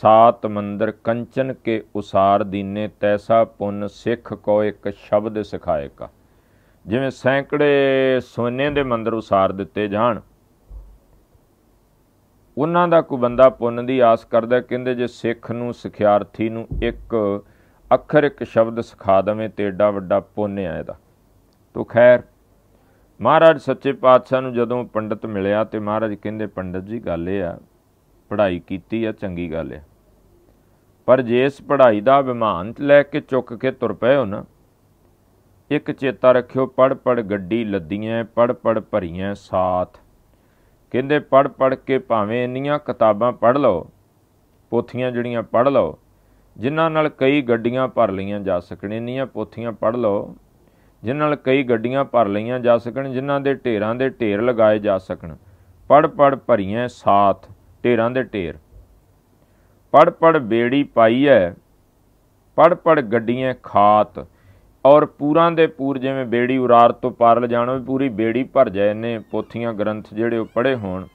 ਸਾਤ ਮੰਦਰ ਕੰਚਨ ਕੇ ਉਸਾਰ ਦੀਨੇ ਤੈਸਾ ਪੁੰਨ ਸਿੱਖ ਕੋ ਇੱਕ ਸ਼ਬਦ ਸਿਖਾਏ ਕਾ ਜਿਵੇਂ ਸੈਂਕੜੇ ਸੋਨੇ ਦੇ ਮੰਦਰ ਉਸਾਰ ਦਿੱਤੇ ਜਾਣ ਉਹਨਾਂ ਦਾ ਕੋਈ ਬੰਦਾ ਪੁੰਨ ਦੀ ਆਸ ਕਰਦਾ ਕਹਿੰਦੇ ਜੇ ਸਿੱਖ ਨੂੰ ਸਿਖਿਆਰਥੀ ਨੂੰ ਇੱਕ ਅੱਖਰ ਇੱਕ ਸ਼ਬਦ ਸਿਖਾ ਦਵੇਂ ਤੇ ਏਡਾ ਵੱਡਾ ਪੁੰਨ ਆ ਇਹਦਾ ਤੋ ਖੈਰ ਮਹਾਰਾਜ ਸੱਚੇ ਪਾਤਸ਼ਾਹ ਨੂੰ ਜਦੋਂ ਪੰਡਤ ਮਿਲਿਆ ਤੇ ਮਹਾਰਾਜ ਕਹਿੰਦੇ ਪੰਡਤ ਜੀ ਗੱਲ ਇਹ ਆ ਪੜ੍ਹਾਈ ਕੀਤੀ ਆ ਚੰਗੀ ਗੱਲ ਆ ਪਰ ਜੇ ਇਸ ਪੜ੍ਹਾਈ ਦਾ ਅਭਿਮਾਨ ਲੈ ਕੇ ਚੁੱਕ ਕੇ ਤੁਰ ਪਏ ਹੋ ਨਾ ਇੱਕ ਚੇਤਾ ਰੱਖਿਓ ਪੜ ਪੜ ਗੱਡੀ ਲੱਦੀਆਂ ਪੜ ਪੜ ਭਰੀਆਂ ਸਾਥ ਕਹਿੰਦੇ ਪੜ ਪੜ ਕੇ ਭਾਵੇਂ ਇੰਨੀਆਂ ਕਿਤਾਬਾਂ ਪੜ ਲਓ ਪੋਥੀਆਂ ਜਿਹੜੀਆਂ ਪੜ ਲਓ ਜਿਨ੍ਹਾਂ ਨਾਲ ਕਈ ਗੱਡੀਆਂ ਭਰ ਲਈਆਂ ਜਾ ਨਹੀਂ ਆ ਪੋਥੀਆਂ ਪੜ ਲਓ ਜਿਨ੍ਹਾਂ ਨਾਲ ਕਈ ਗੱਡੀਆਂ ਭਰ ਲਈਆਂ ਜਾ ਸਕਣ ਜਿਨ੍ਹਾਂ ਦੇ ਢੇਰਾਂ ਦੇ ਢੇਰ ਲਗਾਏ ਜਾ ਸਕਣ ਪੜ ਪੜ ਭਰੀਆਂ ਸਾਥ ਢੇਰਾਂ ਦੇ ਢੇਰ ਪੜ ਪੜ ਬੇੜੀ ਪਾਈ ਹੈ ਪੜ ਪੜ ਗੱਡੀਆਂ ਖਾਤ ਔਰ ਪੂਰਾਂ ਦੇ ਪੂਰ ਜਿਵੇਂ ਬੇੜੀ ਉਰਾਰ ਤੋਂ ਪਾਰ ਵੀ ਪੂਰੀ ਬੇੜੀ ਭਰ ਜਾਏ ਨੇ ਪੋਥੀਆਂ ਗ੍ਰੰਥ ਜਿਹੜੇ ਉਹ ਪੜੇ ਹੋਣ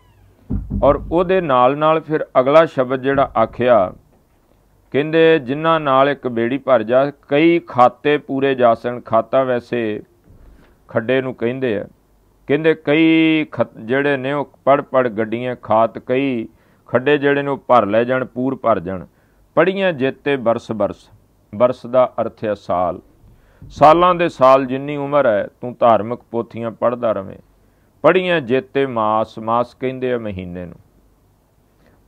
ਔਰ ਉਹਦੇ ਨਾਲ ਨਾਲ ਫਿਰ ਅਗਲਾ ਸ਼ਬਦ ਜਿਹੜਾ ਆਖਿਆ ਕਹਿੰਦੇ ਜਿਨ੍ਹਾਂ ਨਾਲ ਇੱਕ ਬੇੜੀ ਭਰ ਜਾ ਕਈ ਖਾਤੇ ਪੂਰੇ ਜਾਸਣ ਖਾਤਾ ਵੈਸੇ ਖੱਡੇ ਨੂੰ ਕਹਿੰਦੇ ਆ ਕਹਿੰਦੇ ਕਈ ਜਿਹੜੇ ਨੇ ਉਹ ਪੜ ਪੜ ਗੱਡੀਆਂ ਖਾਤ ਕਈ ਖੱਡੇ ਜਿਹੜੇ ਨੇ ਉਹ ਭਰ ਲੈ ਜਾਣ ਪੂਰ ਭਰ ਜਾਣ ਪੜੀਆਂ ਜਿੱਤੇ ਬਰਸ ਬਰਸ ਬਰਸ ਦਾ ਅਰਥ ਹੈ ਸਾਲ ਸਾਲਾਂ ਦੇ ਸਾਲ ਜਿੰਨੀ ਉਮਰ ਹੈ ਤੂੰ ਧਾਰਮਿਕ ਪੋਥੀਆਂ ਪੜਦਾ ਰਵੇਂ ਪੜੀਆਂ ਜਿੱਤੇ ਮਾਸ ਮਾਸ ਕਹਿੰਦੇ ਆ ਮਹੀਨੇ ਨੂੰ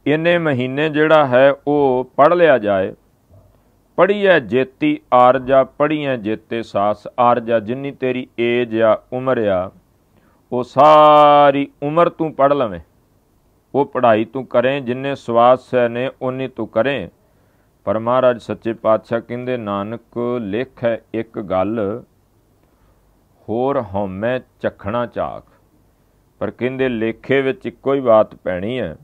ਇੰਨੇ ਮਹੀਨੇ ਜਿਹੜਾ ਹੈ ਉਹ ਪੜ ਲਿਆ ਜਾਏ ਪੜੀਐ ਜੇਤੀ ਆਰਜਾ ਪੜੀਐ ਜੇਤੇ ਸਾਸ ਆਰਜਾ ਜਿੰਨੀ ਤੇਰੀ ਏਜ ਆ ਉਮਰ ਆ ਉਹ ਸਾਰੀ ਉਮਰ ਤੂੰ ਪੜ ਲਵੇਂ ਉਹ ਪੜ੍ਹਾਈ ਤੂੰ ਕਰੇ ਜਿੰਨੇ ਸਵਾਸ ਨੇ ਉਨੀ ਤੂੰ ਕਰੇ ਪਰ ਮਹਾਰਾਜ ਸੱਚੇ ਪਾਤਸ਼ਾਹ ਕਹਿੰਦੇ ਨਾਨਕ ਲੇਖ ਹੈ ਇੱਕ ਗੱਲ ਹੋਰ ਹਉਮੈ ਚਖਣਾ ਚਾਖ ਪਰ ਕਹਿੰਦੇ ਲੇਖੇ ਵਿੱਚ ਇੱਕੋ ਹੀ ਬਾਤ ਪੈਣੀ ਹੈ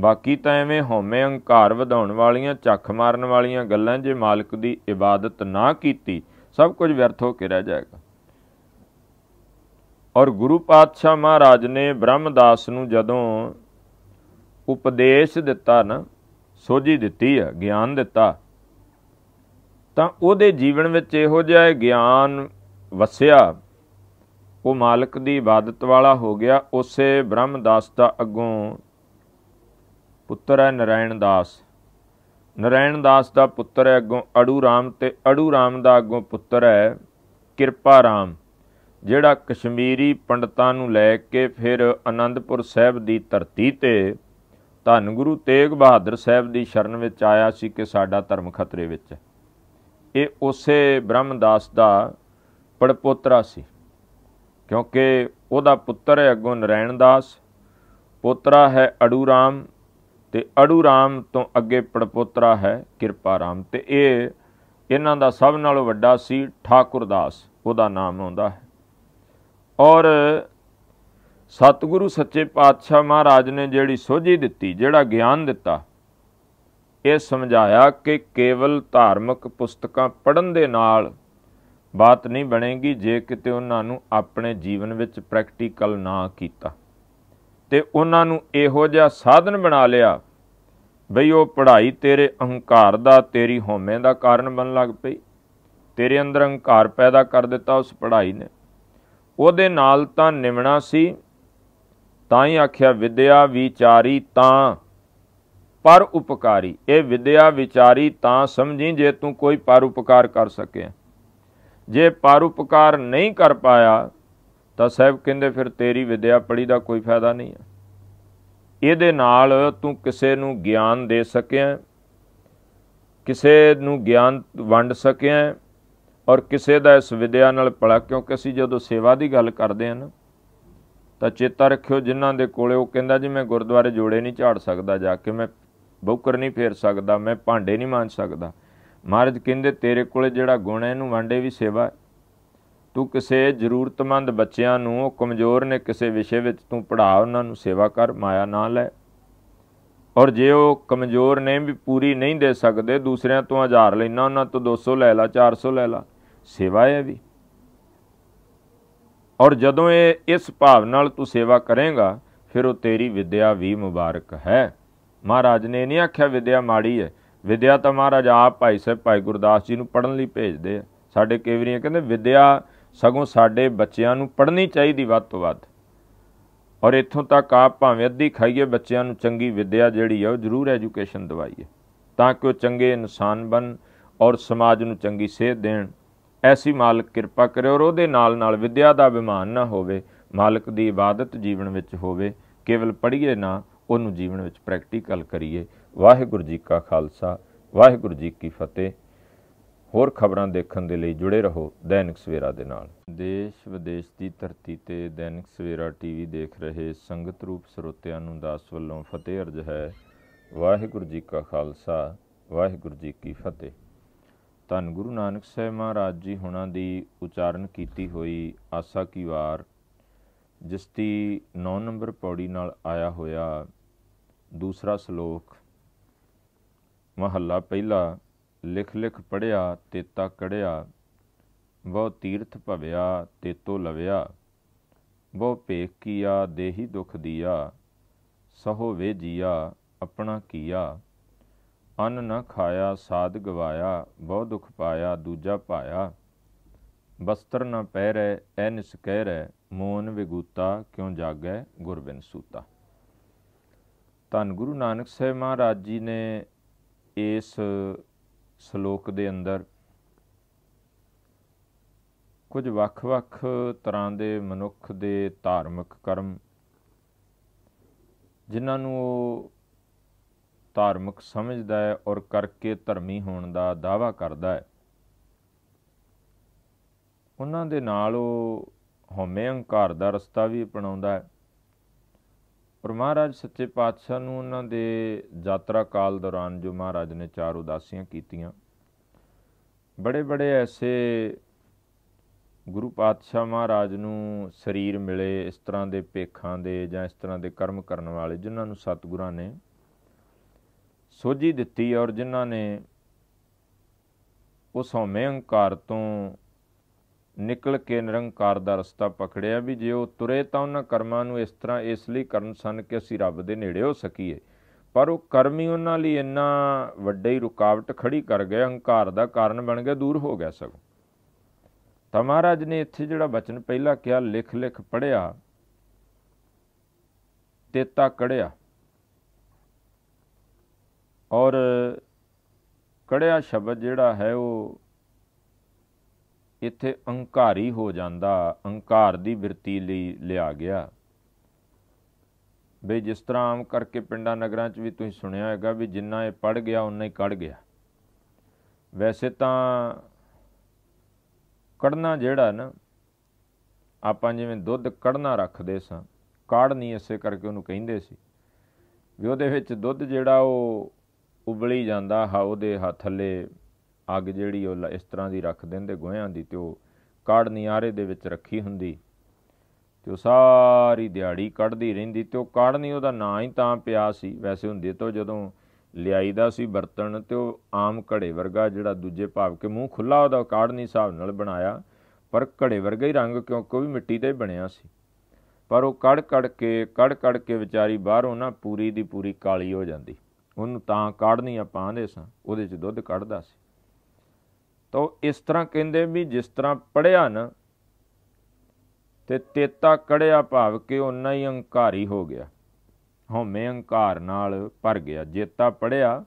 ਬਾਕੀ ਤਾਂ ਐਵੇਂ ਹਉਮੈ ਅਹੰਕਾਰ ਵਧਾਉਣ ਵਾਲੀਆਂ ਚੱਖ ਮਾਰਨ ਵਾਲੀਆਂ ਗੱਲਾਂ ਜੇ ਮਾਲਕ ਦੀ ਇਬਾਦਤ ਨਾ ਕੀਤੀ ਸਭ ਕੁਝ ਵਿਅਰਥ ਹੋ ਕੇ ਰਹਿ ਜਾਏਗਾ ਔਰ ਗੁਰੂ ਪਾਤਸ਼ਾਹ ਮਹਾਰਾਜ ਨੇ ਬ੍ਰਹਮਦਾਸ ਨੂੰ ਜਦੋਂ ਉਪਦੇਸ਼ ਦਿੱਤਾ ਨਾ ਸੋਝੀ ਦਿੱਤੀ ਹੈ ਗਿਆਨ ਦਿੱਤਾ ਤਾਂ ਉਹਦੇ ਜੀਵਨ ਵਿੱਚ ਇਹੋ ਜਿਹਾ ਗਿਆਨ ਵਸਿਆ ਉਹ ਮਾਲਕ ਦੀ ਇਬਾਦਤ ਵਾਲਾ ਹੋ ਗਿਆ ਉਸੇ ਬ੍ਰਹਮਦਾਸ ਦਾ ਅੱਗੋਂ ਪੁੱਤਰ ਹੈ ਨਰਾਇਣ ਦਾਸ ਨਰਾਇਣ ਦਾਸ ਦਾ ਪੁੱਤਰ ਹੈ ਅੱਗੋਂ ਅੜੂ ਰਾਮ ਤੇ ਅੜੂ ਰਾਮ ਦਾ ਅੱਗੋਂ ਪੁੱਤਰ ਹੈ ਕਿਰਪਾ ਰਾਮ ਜਿਹੜਾ ਕਸ਼ਮੀਰੀ ਪੰਡਤਾਂ ਨੂੰ ਲੈ ਕੇ ਫਿਰ ਆਨੰਦਪੁਰ ਸਾਹਿਬ ਦੀ ਧਰਤੀ ਤੇ ਧੰਨ ਗੁਰੂ ਤੇਗ ਬਹਾਦਰ ਸਾਹਿਬ ਦੀ ਸ਼ਰਨ ਵਿੱਚ ਆਇਆ ਸੀ ਕਿ ਸਾਡਾ ਧਰਮ ਖਤਰੇ ਵਿੱਚ ਹੈ ਇਹ ਉਸੇ ਬ੍ਰਹਮਦਾਸ ਦਾ ਪੜਪੋਤਰਾ ਸੀ ਕਿਉਂਕਿ ਉਹਦਾ ਪੁੱਤਰ ਹੈ ਅੱਗੋਂ ਨਰਾਇਣ ਦਾਸ ਪੋਤਰਾ ਹੈ ਅੜੂ ਰਾਮ ਤੇ ਅੜੂ ਰਾਮ ਤੋਂ ਅੱਗੇ ਪੜਪੋਤਰਾ ਹੈ ਕਿਰਪਾ ਰਾਮ ਤੇ ਇਹ ਇਹਨਾਂ ਦਾ ਸਭ ਨਾਲੋਂ ਵੱਡਾ ਸੀ ਠਾਕੁਰਦਾਸ ਉਹਦਾ ਨਾਮ ਆਉਂਦਾ ਹੈ ਔਰ ਸਤਿਗੁਰੂ ਸੱਚੇ ਪਾਤਸ਼ਾਹ ਮਹਾਰਾਜ ਨੇ ਜਿਹੜੀ ਸੋਝੀ ਦਿੱਤੀ ਜਿਹੜਾ ਗਿਆਨ ਦਿੱਤਾ ਇਹ ਸਮਝਾਇਆ ਕਿ ਕੇਵਲ ਧਾਰਮਿਕ ਪੁਸਤਕਾਂ ਪੜਨ ਦੇ ਨਾਲ ਬਾਤ ਨਹੀਂ ਬਣੇਗੀ ਜੇ ਕਿਤੇ ਉਹਨਾਂ ਨੂੰ ਆਪਣੇ ਜੀਵਨ ਵਿੱਚ ਪ੍ਰੈਕਟੀਕਲ ਨਾ ਕੀਤਾ ਤੇ ਉਹਨਾਂ ਨੂੰ ਇਹੋ ਜਿਹਾ ਸਾਧਨ ਬਣਾ ਲਿਆ ਬਈ ਉਹ ਪੜ੍ਹਾਈ ਤੇਰੇ ਅਹੰਕਾਰ ਦਾ ਤੇਰੀ ਹਉਮੈ ਦਾ ਕਾਰਨ ਬਣ ਲੱਗ ਪਈ ਤੇਰੇ ਅੰਦਰ ਅਹੰਕਾਰ ਪੈਦਾ ਕਰ ਦਿੱਤਾ ਉਸ ਪੜ੍ਹਾਈ ਨੇ ਉਹਦੇ ਨਾਲ ਤਾਂ ਨਿਮਣਾ ਸੀ ਤਾਂ ਹੀ ਆਖਿਆ ਵਿਦਿਆ ਵਿਚਾਰੀ ਤਾਂ ਪਰ ਉਪਕਾਰੀ ਇਹ ਵਿਦਿਆ ਵਿਚਾਰੀ ਤਾਂ ਸਮਝੀ ਜੇ ਤੂੰ ਕੋਈ ਪਰ ਉਪਕਾਰ ਕਰ ਸਕੇ ਜੇ ਪਰ ਉਪਕਾਰ ਨਹੀਂ ਕਰ ਪਾਇਆ ਤਾਂ ਸਾਹਿਬ ਕਹਿੰਦੇ ਫਿਰ ਤੇਰੀ ਵਿਦਿਆ ਪੜੀ ਦਾ ਕੋਈ ਫਾਇਦਾ ਨਹੀਂ ਹੈ ਇਹਦੇ ਨਾਲ ਤੂੰ ਕਿਸੇ ਨੂੰ ਗਿਆਨ ਦੇ ਸਕਿਆ ਕਿਸੇ ਨੂੰ ਗਿਆਨ ਵੰਡ ਸਕਿਆ ਔਰ ਕਿਸੇ ਦਾ ਇਸ ਵਿਦਿਆ ਨਾਲ ਭਲਾ ਕਿਉਂਕਿ ਅਸੀਂ ਜਦੋਂ ਸੇਵਾ ਦੀ ਗੱਲ ਕਰਦੇ ਹਾਂ ਨਾ ਤਾਂ ਚੇਤਾ ਰੱਖਿਓ ਜਿਨ੍ਹਾਂ ਦੇ ਕੋਲੇ ਉਹ ਕਹਿੰਦਾ ਜੀ ਮੈਂ ਗੁਰਦੁਆਰੇ ਜੋੜੇ ਨਹੀਂ ਝਾੜ ਸਕਦਾ ਜਾ ਕੇ ਮੈਂ ਬੋਕਰ ਨਹੀਂ ਫੇਰ ਸਕਦਾ ਮੈਂ ਭਾਂਡੇ ਨਹੀਂ ਮਾਂਜ ਸਕਦਾ ਮਹਾਰਾਜ ਕਹਿੰਦੇ ਤੇਰੇ ਕੋਲੇ ਜਿਹੜਾ ਗੁਣ ਹੈ ਇਹਨੂੰ ਵੰਡੇ ਵੀ ਸੇਵਾ ਤੂੰ ਕਿਸੇ ਜ਼ਰੂਰਤਮੰਦ ਬੱਚਿਆਂ ਨੂੰ ਉਹ ਕਮਜ਼ੋਰ ਨੇ ਕਿਸੇ ਵਿਸ਼ੇ ਵਿੱਚ ਤੂੰ ਪੜ੍ਹਾ ਉਹਨਾਂ ਨੂੰ ਸੇਵਾ ਕਰ ਮਾਇਆ ਨਾ ਲੈ ਔਰ ਜੇ ਉਹ ਕਮਜ਼ੋਰ ਨੇ ਵੀ ਪੂਰੀ ਨਹੀਂ ਦੇ ਸਕਦੇ ਦੂਸਰਿਆਂ ਤੋਂ ਹਜ਼ਾਰ ਲੈਣਾ ਉਹਨਾਂ ਤੋਂ 200 ਲੈ ਲਾ 400 ਲੈ ਲਾ ਸੇਵਾ ਹੈ ਵੀ ਔਰ ਜਦੋਂ ਇਹ ਇਸ ਭਾਵ ਨਾਲ ਤੂੰ ਸੇਵਾ ਕਰੇਗਾ ਫਿਰ ਉਹ ਤੇਰੀ ਵਿਦਿਆ ਵੀ ਮੁਬਾਰਕ ਹੈ ਮਹਾਰਾਜ ਨੇ ਨਹੀਂ ਆਖਿਆ ਵਿਦਿਆ ਮਾੜੀ ਹੈ ਵਿਦਿਆ ਤਾਂ ਮਹਾਰਾਜ ਆਪ ਭਾਈ ਸਾਹਿਬ ਭਾਈ ਗੁਰਦਾਸ ਜੀ ਨੂੰ ਪੜਨ ਲਈ ਭੇਜਦੇ ਆ ਸਾਡੇ ਕੇਵਰੀਆਂ ਕਹਿੰਦੇ ਵਿਦਿਆ ਸਗੋਂ ਸਾਡੇ ਬੱਚਿਆਂ ਨੂੰ ਪੜ੍ਹਨੀ ਚਾਹੀਦੀ ਵੱਧ ਤੋਂ ਵੱਧ ਔਰ ਇੱਥੋਂ ਤੱਕ ਆਪ ਭਾਵੇਂ ਅੱਧੀ ਖਾਈਏ ਬੱਚਿਆਂ ਨੂੰ ਚੰਗੀ ਵਿੱਦਿਆ ਜਿਹੜੀ ਹੈ ਉਹ ਜ਼ਰੂਰ ਐਜੂਕੇਸ਼ਨ ਦਵਾਈਏ ਤਾਂ ਕਿ ਉਹ ਚੰਗੇ ਇਨਸਾਨ ਬਣ ਔਰ ਸਮਾਜ ਨੂੰ ਚੰਗੀ ਸੇਧ ਦੇਣ ਐਸੀ ਮਾਲਕ ਕਿਰਪਾ ਕਰੇ ਔਰ ਉਹਦੇ ਨਾਲ ਨਾਲ ਵਿੱਦਿਆ ਦਾ ਬਿਮਾਨ ਨਾ ਹੋਵੇ ਮਾਲਕ ਦੀ ਇਬਾਦਤ ਜੀਵਨ ਵਿੱਚ ਹੋਵੇ ਕੇਵਲ ਪੜ੍ਹੀਏ ਨਾ ਉਹਨੂੰ ਜੀਵਨ ਵਿੱਚ ਪ੍ਰੈਕਟੀਕਲ ਕਰੀਏ ਵਾਹਿਗੁਰੂ ਜੀ ਕਾ ਖਾਲਸਾ ਵਾਹਿਗੁਰੂ ਜੀ ਕੀ ਫਤਿਹ ਹੋਰ ਖਬਰਾਂ ਦੇਖਣ ਦੇ ਲਈ ਜੁੜੇ ਰਹੋ ਦੈਨਿਕ ਸਵੇਰਾ ਦੇ ਨਾਲ ਦੇਸ਼ ਵਿਦੇਸ਼ ਦੀ ਧਰਤੀ ਤੇ ਦੈਨਿਕ ਸਵੇਰਾ ਟੀਵੀ ਦੇਖ ਰਹੇ ਸੰਗਤ ਰੂਪ ਸਰੋਤਿਆਂ ਨੂੰ ਦਾਸ ਵੱਲੋਂ ਫਤਿਹ ਅਰਜ ਹੈ ਵਾਹਿਗੁਰੂ ਜੀ ਕਾ ਖਾਲਸਾ ਵਾਹਿਗੁਰੂ ਜੀ ਕੀ ਫਤਿਹ ਧੰਨ ਗੁਰੂ ਨਾਨਕ ਸਾਹਿਬ ਮਹਾਰਾਜ ਜੀ ਹੁਣਾਂ ਦੀ ਉਚਾਰਨ ਕੀਤੀ ਹੋਈ ਆਸਾ ਕੀ ਵਾਰ ਜਿਸ ਦੀ 9 ਨੰਬਰ ਪੌੜੀ ਨਾਲ ਆਇਆ ਹੋਇਆ ਦੂਸਰਾ ਸ਼ਲੋਕ ਮਹੱਲਾ ਪਹਿਲਾ ਲਿਖ ਲਿਖ ਪੜਿਆ ਤੇਤਾ ਕੜਿਆ ਬਹੁ ਤੀਰਥ ਭਵਿਆ ਤੇਤੋ ਲਵਿਆ ਬਹੁ ਭੇਖ ਕੀਆ ਦੇਹੀ ਦੁਖ ਦੀਆ ਸਹੋ ਵੇਜੀਆ ਆਪਣਾ ਕੀਆ ਅੰਨ ਨ ਖਾਇਆ ਸਾਧ ਗਵਾਇਆ ਬਹੁ ਦੁਖ ਪਾਇਆ ਦੂਜਾ ਪਾਇਆ ਬਸਤਰ ਨ ਪਹਿਰੈ ਐ ਨਿਸ ਕਹਿਰੈ ਮੋਨ ਵਿਗੂਤਾ ਕਿਉ ਜਾਗੈ ਗੁਰਬਿੰਦ ਸੂਤਾ ਤਨ ਗੁਰੂ ਨਾਨਕ ਸਾਹਿਬ ਮਹਾਰਾਜ ਜੀ ਨੇ ਇਸ ਸ਼ਲੋਕ ਦੇ ਅੰਦਰ ਕੁਝ ਵੱਖ-ਵੱਖ ਤਰ੍ਹਾਂ ਦੇ ਮਨੁੱਖ ਦੇ ਧਾਰਮਿਕ ਕਰਮ ਜਿਨ੍ਹਾਂ ਨੂੰ ਉਹ ਧਾਰਮਿਕ ਸਮਝਦਾ ਹੈ ਔਰ ਕਰਕੇ ਧਰਮੀ ਹੋਣ ਦਾ ਦਾਵਾ ਕਰਦਾ ਹੈ ਉਹਨਾਂ ਦੇ ਨਾਲ ਉਹ ਹਉਮੈ ਹੰਕਾਰ ਦਾ ਰਸਤਾ ਵੀ ਅਪਣਾਉਂਦਾ ਹੈ ਪਰ ਮਹਾਰਾਜ ਸੱਚੇ ਪਾਤਸ਼ਾਹ ਨੂੰ ਉਹਨਾਂ ਦੇ ਯਾਤਰਾ ਕਾਲ ਦੌਰਾਨ ਜੋ ਮਹਾਰਾਜ ਨੇ ਚਾਰ ਉਦਾਸੀਆਂ ਕੀਤੀਆਂ ਬੜੇ ਬੜੇ ਐਸੇ ਗੁਰੂ ਪਾਤਸ਼ਾਹ ਮਹਾਰਾਜ ਨੂੰ ਸਰੀਰ ਮਿਲੇ ਇਸ ਤਰ੍ਹਾਂ ਦੇ ਪੇਖਾਂ ਦੇ ਜਾਂ ਇਸ ਤਰ੍ਹਾਂ ਦੇ ਕਰਮ ਕਰਨ ਵਾਲੇ ਜਿਨ੍ਹਾਂ ਨੂੰ ਸਤਿਗੁਰਾਂ ਨੇ ਸੋਝੀ ਦਿੱਤੀ ਔਰ ਜਿਨ੍ਹਾਂ ਨੇ ਉਸ ਹਉਮੈ ਅਹੰਕਾਰ ਤੋਂ ਨਿਕਲ ਕੇ ਨਿਰੰਕਾਰ ਦਾ ਰਸਤਾ ਪਕੜਿਆ ਵੀ ਜੇ ਉਹ ਤੁਰੇ ਤਾਂ ਉਹਨਾਂ ਕਰਮਾਂ ਨੂੰ ਇਸ ਤਰ੍ਹਾਂ ਇਸ ਲਈ ਕਰਨ ਸਨ ਕਿ ਅਸੀਂ ਰੱਬ ਦੇ ਨੇੜੇ ਹੋ ਸਕੀਏ ਪਰ ਉਹ ਕਰਮੀ ਉਹਨਾਂ ਲਈ ਇੰਨਾ ਵੱਡਾ ਹੀ ਰੁਕਾਵਟ ਖੜੀ ਕਰ ਗਏ ਹੰਕਾਰ ਦਾ ਕਾਰਨ ਬਣ ਗਿਆ ਦੂਰ ਹੋ ਗਿਆ ਸਗੋਂ ਤਾਂ ਮਹਾਰਾਜ ਨੇ ਇੱਥੇ ਜਿਹੜਾ ਬਚਨ ਪਹਿਲਾਂ ਕਿਹਾ ਲਿਖ ਲਿਖ ਪੜਿਆ ਤੇਤਾ ਕੜਿਆ ਔਰ ਕੜਿਆ ਸ਼ਬਦ ਜਿਹੜਾ ਹੈ ਉਹ ਇੱਥੇ ਅਹੰਕਾਰੀ ਹੋ ਜਾਂਦਾ ਅਹੰਕਾਰ ਦੀ ਵਰਤੀ ਲਈ ਲਿਆ ਗਿਆ ਬਈ ਜਿਸ ਤਰ੍ਹਾਂ ਆਮ ਕਰਕੇ ਪਿੰਡਾਂ ਨਗਰਾਂ 'ਚ ਵੀ ਤੁਸੀਂ ਸੁਣਿਆ ਹੋਵੇਗਾ ਵੀ ਜਿੰਨਾ ਇਹ ਪੜ ਗਿਆ ਉਨਾ ਹੀ ਕੜ ਗਿਆ ਵੈਸੇ ਤਾਂ ਕੜਨਾ ਜਿਹੜਾ ਨਾ ਆਪਾਂ ਜਿਵੇਂ ਦੁੱਧ ਕੜਨਾ ਰੱਖਦੇ ਸਾਂ ਕਾੜ ਨਹੀਂ ਇਸੇ ਕਰਕੇ ਉਹਨੂੰ ਕਹਿੰਦੇ ਸੀ ਵੀ ਉਹਦੇ ਵਿੱਚ ਦੁੱਧ ਜਿਹੜਾ ਉਹ ਉਬਲੀ ਜਾਂਦਾ ਹਾ ਉਹਦੇ ਹੱਥ ਥੱਲੇ ਅੱਗ ਜਿਹੜੀ ਉਹ ਇਸ ਤਰ੍ਹਾਂ ਦੀ ਰੱਖ ਦਿੰਦੇ ਗੋਹਿਆਂ ਦੀ ਤੇ ਉਹ ਕਾੜ ਨਿਆਰੇ ਦੇ ਵਿੱਚ ਰੱਖੀ ਹੁੰਦੀ ਤੇ ਉਹ ਸਾਰੀ ਦਿਹਾੜੀ ਕੱਢਦੀ ਰਹਿੰਦੀ ਤੇ ਉਹ ਕਾੜਨੀ ਉਹਦਾ ਨਾਂ ਹੀ ਤਾਂ ਪਿਆ ਸੀ ਵੈਸੇ ਹੁੰਦੀ ਤਾਂ ਜਦੋਂ ਲਿਆਈਦਾ ਸੀ ਬਰਤਨ ਤੇ ਉਹ ਆਮ ਘੜੇ ਵਰਗਾ ਜਿਹੜਾ ਦੂਜੇ ਭਾਵ ਕੇ ਮੂੰਹ ਖੁੱਲਾ ਉਹਦਾ ਕਾੜਨੀ ਹਿਸਾਬ ਨਾਲ ਬਣਾਇਆ ਪਰ ਘੜੇ ਵਰਗਾ ਹੀ ਰੰਗ ਕਿਉਂਕਿ ਉਹ ਵੀ ਮਿੱਟੀ ਦਾ ਹੀ ਬਣਿਆ ਸੀ ਪਰ ਉਹ ਕੜ ਕੜ ਕੇ ਕੜ ਕੜ ਕੇ ਵਿਚਾਰੀ ਬਾਹਰੋਂ ਨਾ ਪੂਰੀ ਦੀ ਪੂਰੀ ਕਾਲੀ ਹੋ ਜਾਂਦੀ ਉਹਨੂੰ ਤਾਂ ਕਾੜਨੀ ਆਪਾਂ ਆਂਦੇ ਸਾਂ ਉਹਦੇ ਚ ਦੁੱਧ ਕੱਢਦਾ ਸੀ ਤਾਂ ਉਹ ਇਸ ਤਰ੍ਹਾਂ ਕਹਿੰਦੇ ਵੀ ਜਿਸ ਤਰ੍ਹਾਂ ਪੜਿਆ ਨਾ ਤੇ ਤੇਤਾ ਕੜਿਆ ਭਾਵ ਕਿ ਉਹਨਾਂ ਹੀ ਹੰਕਾਰੀ ਹੋ ਗਿਆ ਹਉਮੈ ਹੰਕਾਰ ਨਾਲ ਭਰ ਗਿਆ ਜੇਤਾ ਪੜਿਆ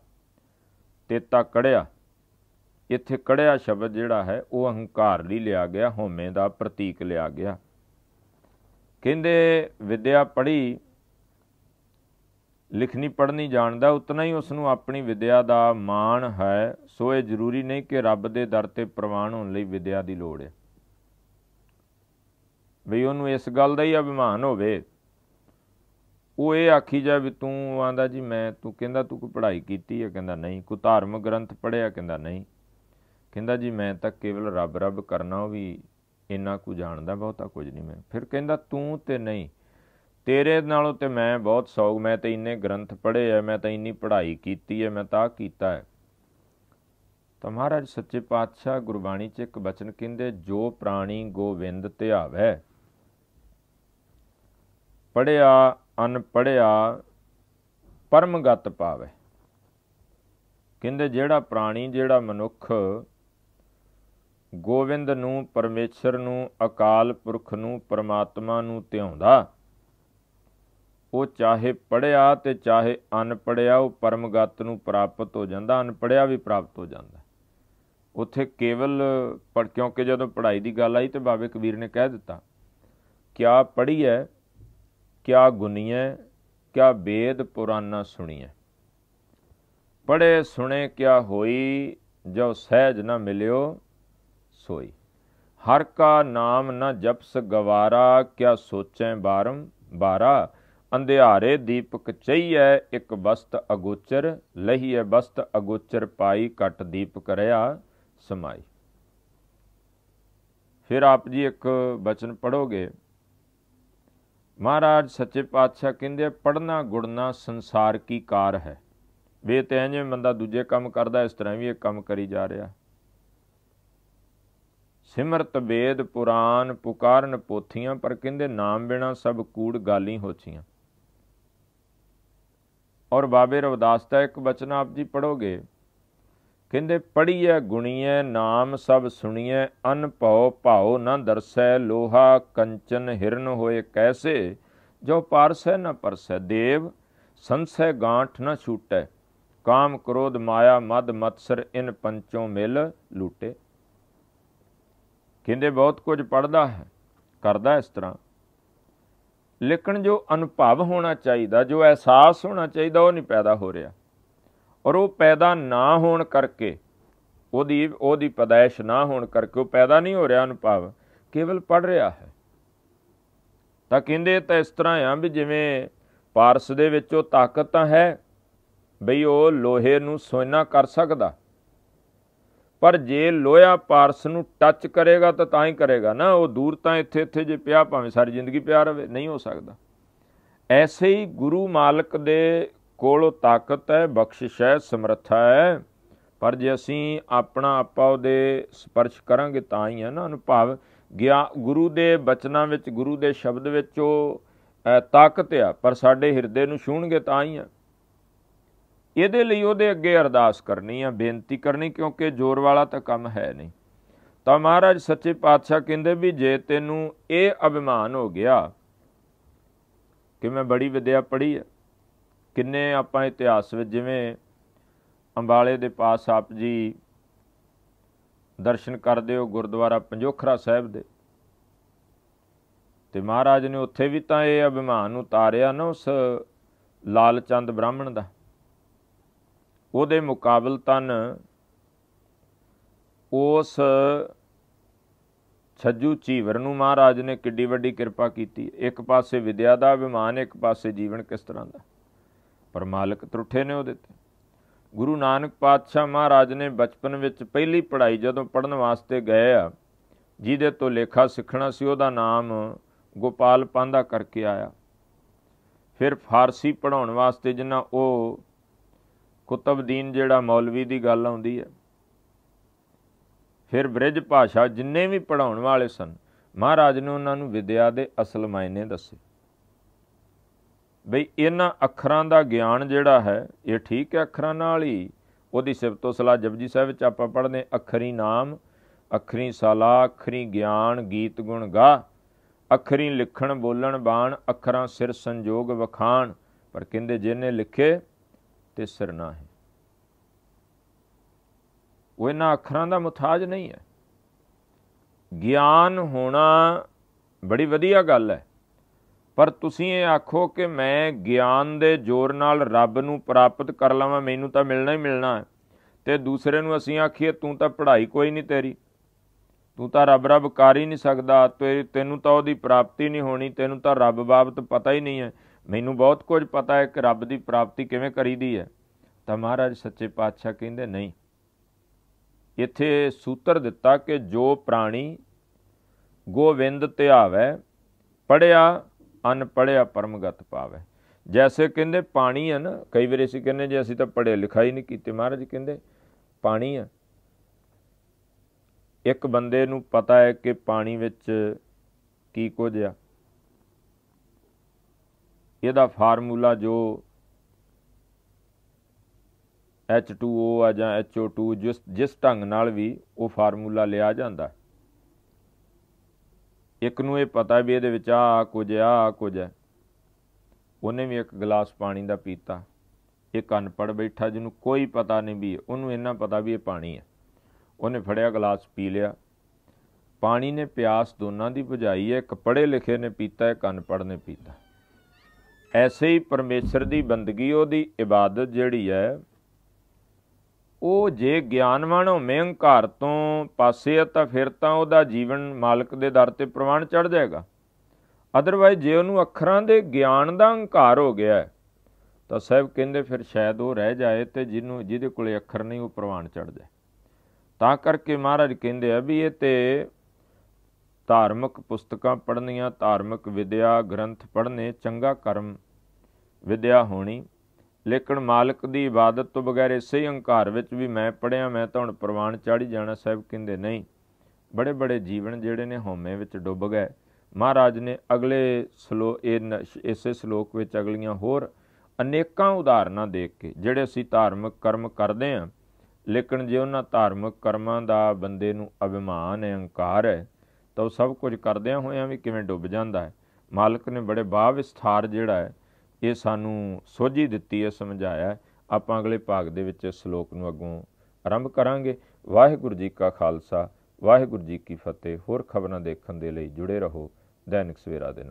ਤੇਤਾ ਕੜਿਆ ਇੱਥੇ ਕੜਿਆ ਸ਼ਬਦ ਜਿਹੜਾ ਹੈ ਉਹ ਹੰਕਾਰ ਲਈ ਲਿਆ ਗਿਆ ਹਉਮੈ ਦਾ ਪ੍ਰਤੀਕ ਲਿਆ ਗਿਆ ਕਹਿੰਦੇ ਵਿਦਿਆ ਪੜ੍ਹੀ ਲਿਖਣੀ ਪੜ੍ਹਨੀ ਜਾਣਦਾ ਉਤਨਾ ਹੀ ਉਸ ਨੂੰ ਆਪਣੀ ਵਿਦਿਆ ਦਾ ਮਾਣ ਹੈ ਸੋ ਇਹ ਜ਼ਰੂਰੀ ਨਹੀਂ ਕਿ ਰੱਬ ਦੇ ਦਰ ਤੇ ਪ੍ਰਵਾਨ ਹੋਣ ਲਈ ਵਿਦਿਆ ਦੀ ਲੋੜ ਹੈ ਵੀ ਉਹਨੂੰ ਇਸ ਗੱਲ ਦਾ ਹੀ ਅਭਿਮਾਨ ਹੋਵੇ ਉਹ ਇਹ ਆਖੀ ਜਾ ਵੀ ਤੂੰ ਆਂਦਾ ਜੀ ਮੈਂ ਤੂੰ ਕਹਿੰਦਾ ਤੂੰ ਕੋਈ ਪੜ੍ਹਾਈ ਕੀਤੀ ਹੈ ਕਹਿੰਦਾ ਨਹੀਂ ਕੋਈ ਧਾਰਮਿਕ ਗ੍ਰੰਥ ਪੜ੍ਹਿਆ ਕਹਿੰਦਾ ਨਹੀਂ ਕਹਿੰਦਾ ਜੀ ਮੈਂ ਤਾਂ ਕੇਵਲ ਰੱਬ ਰੱਬ ਕਰਨਾ ਉਹ ਵੀ ਇੰਨਾ ਕੁ ਜਾਣਦਾ ਬਹੁਤਾ ਕੁਝ ਨਹੀਂ ਮੈਂ ਫਿਰ ਕਹਿੰਦਾ ਤੂੰ ਤੇ ਨਹੀਂ ਤੇਰੇ ਨਾਲੋਂ ਤੇ ਮੈਂ ਬਹੁਤ ਸੌਗ ਮੈਂ ਤੇ ਇੰਨੇ ਗ੍ਰੰਥ ਪੜ੍ਹੇ ਆ ਮੈਂ ਤਾਂ ਇੰਨੀ ਪੜ੍ਹਾਈ ਕੀਤੀ ਹੈ ਮੈਂ ਤਾਂ ਕੀਤਾ ਹੈ ਤਾਂ ਮਹਾਰਾਜ ਸੱਚੇ ਪਾਤਸ਼ਾਹ ਗੁਰਬਾਣੀ 'ਚ ਇੱਕ ਬਚਨ ਕਹਿੰਦੇ ਜੋ ਪ੍ਰਾਣੀ ਗੋਵਿੰਦ ਧਿਆਵੈ ਪੜਿਆ ਅਨ ਪੜਿਆ ਪਰਮਗਤ ਪਾਵੇ ਕਹਿੰਦੇ ਜਿਹੜਾ ਪ੍ਰਾਣੀ ਜਿਹੜਾ ਮਨੁੱਖ ਗੋਵਿੰਦ ਨੂੰ ਪਰਮੇਸ਼ਰ ਨੂੰ ਅਕਾਲ ਪੁਰਖ ਨੂੰ ਪਰਮਾਤਮਾ ਨੂੰ ਧਿਆਉਂਦਾ ਉਹ ਚਾਹੇ ਪੜਿਆ ਤੇ ਚਾਹੇ ਅਨ ਪੜਿਆ ਉਹ ਪਰਮਗਤ ਨੂੰ ਪ੍ਰਾਪਤ ਹੋ ਜਾਂਦਾ ਅਨ ਪੜਿਆ ਵੀ ਪ੍ਰਾਪਤ ਹੋ ਜਾਂਦਾ ਉੱਥੇ ਕੇਵਲ ਪੜ ਕਿਉਂਕਿ ਜਦੋਂ ਪੜ੍ਹਾਈ ਦੀ ਗੱਲ ਆਈ ਤੇ ਬਾਬੇ ਕਬੀਰ ਨੇ ਕਹਿ ਦਿੱਤਾ ਕਿਆ ਪੜ੍ਹੀ ਹੈ ਕਿਆ ਗੁਨੀ ਹੈ ਕਿਆ ਵੇਦ ਪੁਰਾਨਾ ਸੁਣੀ ਹੈ ਪੜੇ ਸੁਣੇ ਕਿਆ ਹੋਈ ਜੋ ਸਹਿਜ ਨਾ ਮਿਲਿਓ ਸੋਈ ਹਰ ਕਾ ਨਾਮ ਨਾ ਜਪਸ ਗਵਾਰਾ ਕਿਆ ਸੋਚੈ ਬਾਰਮ ਬਾਰਾ ਅੰਧਿਆਰੇ ਦੀਪਕ ਚਈਐ ਇੱਕ ਬਸਤ ਅਗੋਚਰ ਲਹੀਐ ਬਸਤ ਅਗੋਚਰ ਪਾਈ ਕਟ ਦੀਪਕ ਰਿਆ ਸਮਾਈ ਫਿਰ ਆਪ ਜੀ ਇੱਕ ਬਚਨ ਪੜੋਗੇ ਮਹਾਰਾਜ ਸੱਚੇ ਪਾਤਸ਼ਾਹ ਕਹਿੰਦੇ ਪੜਨਾ ਗੁੜਨਾ ਸੰਸਾਰ ਕੀ ਕਾਰ ਹੈ ਵੇ ਤੇ ਐਵੇਂ ਬੰਦਾ ਦੂਜੇ ਕੰਮ ਕਰਦਾ ਇਸ ਤਰ੍ਹਾਂ ਵੀ ਇਹ ਕੰਮ ਕਰੀ ਜਾ ਰਿਹਾ ਸਿਮਰਤ ਵੇਦ ਪੁਰਾਨ ਪੁਕਾਰਨ ਪੋਥੀਆਂ ਪਰ ਕਹਿੰਦੇ ਨਾਮ ਬਿਨਾ ਸਭ ਕੂੜ ਗਾਲੀ ਹੋਚੀਆਂ ਔਰ ਬਾਬੇ ਰਵਦਾਸ ਦਾ ਇੱਕ ਬਚਨ ਆਪ ਜੀ ਪੜੋਗੇ ਕਹਿੰਦੇ ਪੜੀਐ ਗੁਣੀਐ ਨਾਮ ਸਭ ਸੁਣੀਐ ਅਨਭਉ ਭਾਉ ਨ ਦਰਸੈ ਲੋਹਾ ਕੰਚਨ ਹਿਰਨ ਹੋਏ ਕੈਸੇ ਜੋ ਪਾਰਸੈ ਨ ਪਰਸੈ ਦੇਵ ਸੰਸੈ ਗਾਂਠ ਨ ਛੂਟੈ ਕਾਮ ਕ੍ਰੋਧ ਮਾਇਆ ਮਦ ਮਤਸਰ ਇਨ ਪੰਚੋਂ ਮਿਲ ਲੂਟੇ ਕਹਿੰਦੇ ਬਹੁਤ ਕੁਝ ਪੜਦਾ ਹੈ ਕਰਦਾ ਇਸ ਤਰ੍ਹਾਂ ਲੇਕਿਨ ਜੋ ਅਨੁਭਵ ਹੋਣਾ ਚਾਹੀਦਾ ਜੋ ਅਹਿਸਾਸ ਹੋਣਾ ਚਾਹੀਦਾ ਉਹ ਨਹੀਂ ਪੈਦਾ ਹੋ ਰਿਹਾ ਔਰ ਉਹ ਪੈਦਾ ਨਾ ਹੋਣ ਕਰਕੇ ਉਹਦੀ ਉਹਦੀ ਪਦਾਇਸ਼ ਨਾ ਹੋਣ ਕਰਕੇ ਉਹ ਪੈਦਾ ਨਹੀਂ ਹੋ ਰਿਹਾ ਅਨੁਭਵ ਕੇਵਲ ਪੜ ਰਿਹਾ ਹੈ ਤਾਂ ਕਹਿੰਦੇ ਤਾਂ ਇਸ ਤਰ੍ਹਾਂ ਆ ਵੀ ਜਿਵੇਂ ਪਾਰਸ ਦੇ ਵਿੱਚ ਉਹ ਤਾਕਤ ਤਾਂ ਹੈ ਬਈ ਉਹ ਲੋਹੇ ਨੂੰ ਸੋਨਾ ਕਰ ਸਕਦਾ ਪਰ ਜੇ ਲੋਹਾ ਪਾਰਸ ਨੂੰ ਟੱਚ ਕਰੇਗਾ ਤਾਂ ਤਾਂ ਹੀ ਕਰੇਗਾ ਨਾ ਉਹ ਦੂਰ ਤਾਂ ਇੱਥੇ ਇੱਥੇ ਜੇ ਪਿਆ ਭਾਵੇਂ ਸਾਰੀ ਜ਼ਿੰਦਗੀ ਪਿਆ ਰਵੇ ਨਹੀਂ ਹੋ ਸਕਦਾ ਐਸੇ ਹੀ ਗੁਰੂ ਮਾਲਕ ਦੇ ਕੋਲ ਤਾਕਤ ਹੈ ਬਖਸ਼ਿਸ਼ ਹੈ ਸਮਰੱਥਾ ਹੈ ਪਰ ਜੇ ਅਸੀਂ ਆਪਣਾ ਆਪਾ ਉਹਦੇ ਸਪਰਸ਼ ਕਰਾਂਗੇ ਤਾਂ ਹੀ ਹੈ ਨਾ ਅਨੁਭਵ ਗਿਆ ਗੁਰੂ ਦੇ ਬਚਨਾਂ ਵਿੱਚ ਗੁਰੂ ਦੇ ਸ਼ਬਦ ਵਿੱਚ ਉਹ ਤਾਕਤ ਆ ਪਰ ਸਾਡੇ ਹਿਰਦੇ ਨੂੰ ਛੂਣਗੇ ਤਾਂ ਹੀ ਆ ਇਹਦੇ ਲਈ ਉਹਦੇ ਅੱਗੇ ਅਰਦਾਸ ਕਰਨੀ ਆ ਬੇਨਤੀ ਕਰਨੀ ਕਿਉਂਕਿ ਜ਼ੋਰ ਵਾਲਾ ਤਾਂ ਕੰਮ ਹੈ ਨਹੀਂ ਤਾਂ ਮਹਾਰਾਜ ਸੱਚੇ ਪਾਤਸ਼ਾਹ ਕਹਿੰਦੇ ਵੀ ਜੇ ਤੈਨੂੰ ਇਹ ਅਭਿਮਾਨ ਹੋ ਗਿਆ ਕਿ ਮੈਂ ਬੜੀ ਵਿਦਿਆ ਪੜ੍ਹੀ ਆ ਕਿੰਨੇ ਆਪਾਂ ਇਤਿਹਾਸ ਵਿੱਚ ਜਿਵੇਂ ਅੰਬਾਲੇ ਦੇ ਪਾਸ ਆਪ ਜੀ ਦਰਸ਼ਨ ਕਰਦੇ ਹੋ ਗੁਰਦੁਆਰਾ ਪੰਜੋਖਰਾ ਸਾਹਿਬ ਦੇ ਤੇ ਮਹਾਰਾਜ ਨੇ ਉੱਥੇ ਵੀ ਤਾਂ ਇਹ ਅਭਿਮਾਨ ਉਤਾਰਿਆ ਨਾ ਉਸ ਲਾਲ ਚੰਦ ਬ੍ਰਾਹਮਣ ਦਾ ਉਹਦੇ ਮੁਕਾਬਲ ਤਨ ਉਸ ਛੱਜੂ ਚੀਵਰ ਨੂੰ ਮਹਾਰਾਜ ਨੇ ਕਿੱਡੀ ਵੱਡੀ ਕਿਰਪਾ ਕੀਤੀ ਇੱਕ ਪਾਸੇ ਵਿਦਿਆ ਦਾ ਅਭਿਮਾਨ ਇੱਕ ਪਾਸੇ ਜੀਵਨ ਕਿਸ ਤਰ੍ਹਾਂ ਦਾ ਪਰ ਮਾਲਕ ਤਰੁੱਠੇ ਨੇ ਉਹ ਦਿੱਤੇ ਗੁਰੂ ਨਾਨਕ ਪਾਤਸ਼ਾਹ ਮਹਾਰਾਜ ਨੇ ਬਚਪਨ ਵਿੱਚ ਪਹਿਲੀ ਪੜ੍ਹਾਈ ਜਦੋਂ ਪੜਨ ਵਾਸਤੇ ਗਏ ਆ ਜਿਹਦੇ ਤੋਂ ਲੇਖਾ ਸਿੱਖਣਾ ਸੀ ਉਹਦਾ ਨਾਮ ਗੋਪਾਲ ਪਾਂਦਾ ਕਰਕੇ ਆਇਆ ਫਿਰ ਫਾਰਸੀ ਪੜਾਉਣ ਵਾਸਤੇ ਜਿੰਨਾ ਉਹ ਕੁਤਬਦੀਨ ਜਿਹੜਾ ਮੌਲਵੀ ਦੀ ਗੱਲ ਆਉਂਦੀ ਹੈ ਫਿਰ ਬ੍ਰਿਜ ਭਾਸ਼ਾ ਜਿੰਨੇ ਵੀ ਪੜਾਉਣ ਵਾਲੇ ਸਨ ਮਹਾਰਾਜ ਨੇ ਉਹਨਾਂ ਨੂੰ ਵਿਦਿਆ ਦੇ ਅਸਲ ਮਾਇਨੇ ਦੱਸੇ ਬਈ ਇਹਨਾਂ ਅੱਖਰਾਂ ਦਾ ਗਿਆਨ ਜਿਹੜਾ ਹੈ ਇਹ ਠੀਕ ਹੈ ਅੱਖਰਾਂ ਨਾਲ ਹੀ ਉਹਦੀ ਸਿਫਤੋ ਸਲਾਹ ਜਪਜੀ ਸਾਹਿਬ ਵਿੱਚ ਆਪਾਂ ਪੜ੍ਹਦੇ ਅੱਖਰੀ ਨਾਮ ਅੱਖਰੀ ਸਲਾ ਅੱਖਰੀ ਗਿਆਨ ਗੀਤ ਗੁਣ ਗਾ ਅੱਖਰੀ ਲਿਖਣ ਬੋਲਣ ਬਾਣ ਅੱਖਰਾਂ ਸਿਰ ਸੰਜੋਗ ਵਖਾਣ ਪਰ ਕਹਿੰਦੇ ਜਿਹਨੇ ਲਿਖੇ ਤੇ ਸਿਰ ਨਾ ਹੈ ਉਹ ਇਹਨਾਂ ਅੱਖਰਾਂ ਦਾ ਮੁਤਾਜ ਨਹੀਂ ਹੈ ਗਿਆਨ ਹੋਣਾ ਬੜੀ ਵਧੀਆ ਗੱਲ ਹੈ ਪਰ ਤੁਸੀਂ ਇਹ ਆਖੋ ਕਿ ਮੈਂ ਗਿਆਨ ਦੇ ਜ਼ੋਰ ਨਾਲ ਰੱਬ ਨੂੰ ਪ੍ਰਾਪਤ ਕਰ ਲਵਾਂ ਮੈਨੂੰ ਤਾਂ ਮਿਲਣਾ ਹੀ ਮਿਲਣਾ ਹੈ ਤੇ ਦੂਸਰੇ ਨੂੰ ਅਸੀਂ ਆਖੀਏ ਤੂੰ ਤਾਂ ਪੜ੍ਹਾਈ ਕੋਈ ਨਹੀਂ ਤੇਰੀ ਤੂੰ ਤਾਂ ਰੱਬ ਰੱਬ ਕਰ ਹੀ ਨਹੀਂ ਸਕਦਾ ਤੈਨੂੰ ਤਾਂ ਉਹਦੀ ਪ੍ਰਾਪਤੀ ਨਹੀਂ ਹੋਣੀ ਤੈਨੂੰ ਤਾਂ ਰੱਬ ਬਾਬਤ ਪਤਾ ਹੀ ਨਹੀਂ ਹੈ ਮੈਨੂੰ ਬਹੁਤ ਕੁਝ ਪਤਾ ਹੈ ਕਿ ਰੱਬ ਦੀ ਪ੍ਰਾਪਤੀ ਕਿਵੇਂ ਕਰੀਦੀ ਹੈ ਤਾਂ ਮਹਾਰਾਜ ਸੱਚੇ ਪਾਤਸ਼ਾਹ ਕਹਿੰਦੇ ਨਹੀਂ ਇੱਥੇ ਸੂਤਰ ਦਿੱਤਾ ਕਿ ਜੋ ਪ੍ਰਾਣੀ ਗੋਵਿੰਦ ਧਿਆਵੈ ਪੜਿਆ ਅਨ ਪੜਿਆ ਪਰਮਗਤ ਪਾਵੇ ਜੈਸੇ ਕਹਿੰਦੇ ਪਾਣੀ ਆ ਨਾ ਕਈ ਵਾਰੀ ਅਸੀਂ ਕਹਿੰਦੇ ਜੇ ਅਸੀਂ ਤਾਂ ਪੜਿਆ ਲਿਖਾ ਹੀ ਨਹੀਂ ਕੀਤੇ ਮਹਾਰਾਜ ਕਹਿੰਦੇ ਪਾਣੀ ਆ ਇੱਕ ਬੰਦੇ ਨੂੰ ਪਤਾ ਹੈ ਕਿ ਪਾਣੀ ਵਿੱਚ ਕੀ ਕੁਝ ਆ ਇਹਦਾ ਫਾਰਮੂਲਾ ਜੋ H2O ਆ ਜਾਂ HO2 ਜਿਸ ਜਿਸ ਢੰਗ ਨਾਲ ਵੀ ਉਹ ਫਾਰਮੂਲਾ ਲਿਆ ਜਾਂਦਾ ਇੱਕ ਨੂੰ ਇਹ ਪਤਾ ਵੀ ਇਹਦੇ ਵਿੱਚ ਆ ਕੁਝ ਆ ਕੁਝ ਹੈ ਉਹਨੇ ਵੀ ਇੱਕ ਗਲਾਸ ਪਾਣੀ ਦਾ ਪੀਤਾ ਇੱਕ ਅਨਪੜ ਬੈਠਾ ਜਿਹਨੂੰ ਕੋਈ ਪਤਾ ਨਹੀਂ ਵੀ ਉਹਨੂੰ ਇੰਨਾ ਪਤਾ ਵੀ ਇਹ ਪਾਣੀ ਹੈ ਉਹਨੇ ਫੜਿਆ ਗਲਾਸ ਪੀ ਲਿਆ ਪਾਣੀ ਨੇ ਪਿਆਸ ਦੋਨਾਂ ਦੀ ਬੁਝਾਈ ਹੈ ਇੱਕ ਪੜੇ ਲਿਖੇ ਨੇ ਪੀਤਾ ਕੰਨ ਪੜ ਨੇ ਪੀਤਾ ਐਸੇ ਹੀ ਪਰਮੇਸ਼ਰ ਦੀ ਬੰਦਗੀ ਉਹਦੀ ਇਬਾਦਤ ਜਿਹੜੀ ਹੈ ਉਹ ਜੇ ਗਿਆਨਵਾਨ ਹੋਵੇਂ ਹੰਕਾਰ ਤੋਂ ਪਾਸੇ ਆ ਤਾਂ ਫਿਰ ਤਾਂ ਉਹਦਾ ਜੀਵਨ ਮਾਲਕ ਦੇ ਦਰ ਤੇ ਪ੍ਰਵਾਨ ਚੜ ਜਾਏਗਾ ਅਦਰਵਾਇਜ਼ ਜੇ ਉਹਨੂੰ ਅੱਖਰਾਂ ਦੇ ਗਿਆਨ ਦਾ ਹੰਕਾਰ ਹੋ ਗਿਆ ਤਾਂ ਸਾਬ ਕਹਿੰਦੇ ਫਿਰ ਸ਼ਾਇਦ ਉਹ ਰਹਿ ਜਾਏ ਤੇ ਜਿਹਨੂੰ ਜਿਹਦੇ ਕੋਲੇ ਅੱਖਰ ਨਹੀਂ ਉਹ ਪ੍ਰਵਾਨ ਚੜ ਜਾਏ ਤਾਂ ਕਰਕੇ ਮਹਾਰਾਜ ਕਹਿੰਦੇ ਆ ਵੀ ਇਹ ਤੇ ਧਾਰਮਿਕ ਪੁਸਤਕਾਂ ਪੜ੍ਹਨੀਆਂ ਧਾਰਮਿਕ ਵਿਦਿਆ ਗ੍ਰੰਥ ਪੜ੍ਹਨੇ ਚੰਗਾ ਕਰਮ ਵਿਦਿਆ ਹੋਣੀ ਲੇਕਿਨ ਮਾਲਕ ਦੀ ਇਬਾਦਤ ਤੋਂ ਬਗੈਰ ਇਸੇ ਹੰਕਾਰ ਵਿੱਚ ਵੀ ਮੈਂ ਪੜਿਆ ਮੈਂ ਤਾਂ ਹੁਣ ਪ੍ਰਵਾਨ ਚਾੜੀ ਜਾਣਾ ਸਾਹਿਬ ਕਹਿੰਦੇ ਨਹੀਂ ਬੜੇ ਬੜੇ ਜੀਵਨ ਜਿਹੜੇ ਨੇ ਹਉਮੈ ਵਿੱਚ ਡੁੱਬ ਗਏ ਮਹਾਰਾਜ ਨੇ ਅਗਲੇ ਸਲੋ ਇਸੇ ਸ਼ਲੋਕ ਵਿੱਚ ਅਗਲੀਆਂ ਹੋਰ ਅਨੇਕਾਂ ਉਦਾਹਰਨਾਂ ਦੇਖ ਕੇ ਜਿਹੜੇ ਅਸੀਂ ਧਾਰਮਿਕ ਕਰਮ ਕਰਦੇ ਆਂ ਲੇਕਿਨ ਜੇ ਉਹਨਾਂ ਧਾਰਮਿਕ ਕਰਮਾਂ ਦਾ ਬੰਦੇ ਨੂੰ ਅਭਿਮਾਨ ਹੈ ਹੰਕਾਰ ਹੈ ਤਾਂ ਉਹ ਸਭ ਕੁਝ ਕਰਦਿਆਂ ਹੋਇਆਂ ਵੀ ਕਿਵੇਂ ਡੁੱਬ ਜਾਂਦਾ ਹੈ ਮਾਲਕ ਨੇ ਬੜੇ ਬਾਹ ਵਿਸਥਾਰ ਜਿਹੜਾ ਹੈ ਇਹ ਸਾਨੂੰ ਸੋਝੀ ਦਿੱਤੀ ਹੈ ਸਮਝਾਇਆ ਆਪਾਂ ਅਗਲੇ ਭਾਗ ਦੇ ਵਿੱਚ ਸ਼ਲੋਕ ਨੂੰ ਅੱਗੋਂ ਆਰੰਭ ਕਰਾਂਗੇ ਵਾਹਿਗੁਰੂ ਜੀ ਕਾ ਖਾਲਸਾ ਵਾਹਿਗੁਰੂ ਜੀ ਕੀ ਫਤਿਹ ਹੋਰ ਖਬਰਾਂ ਦੇਖਣ ਦੇ ਲਈ ਜੁੜੇ ਰਹੋ ਦੈਨਿਕ ਸਵੇਰਾ ਦੇ ਨਾਲ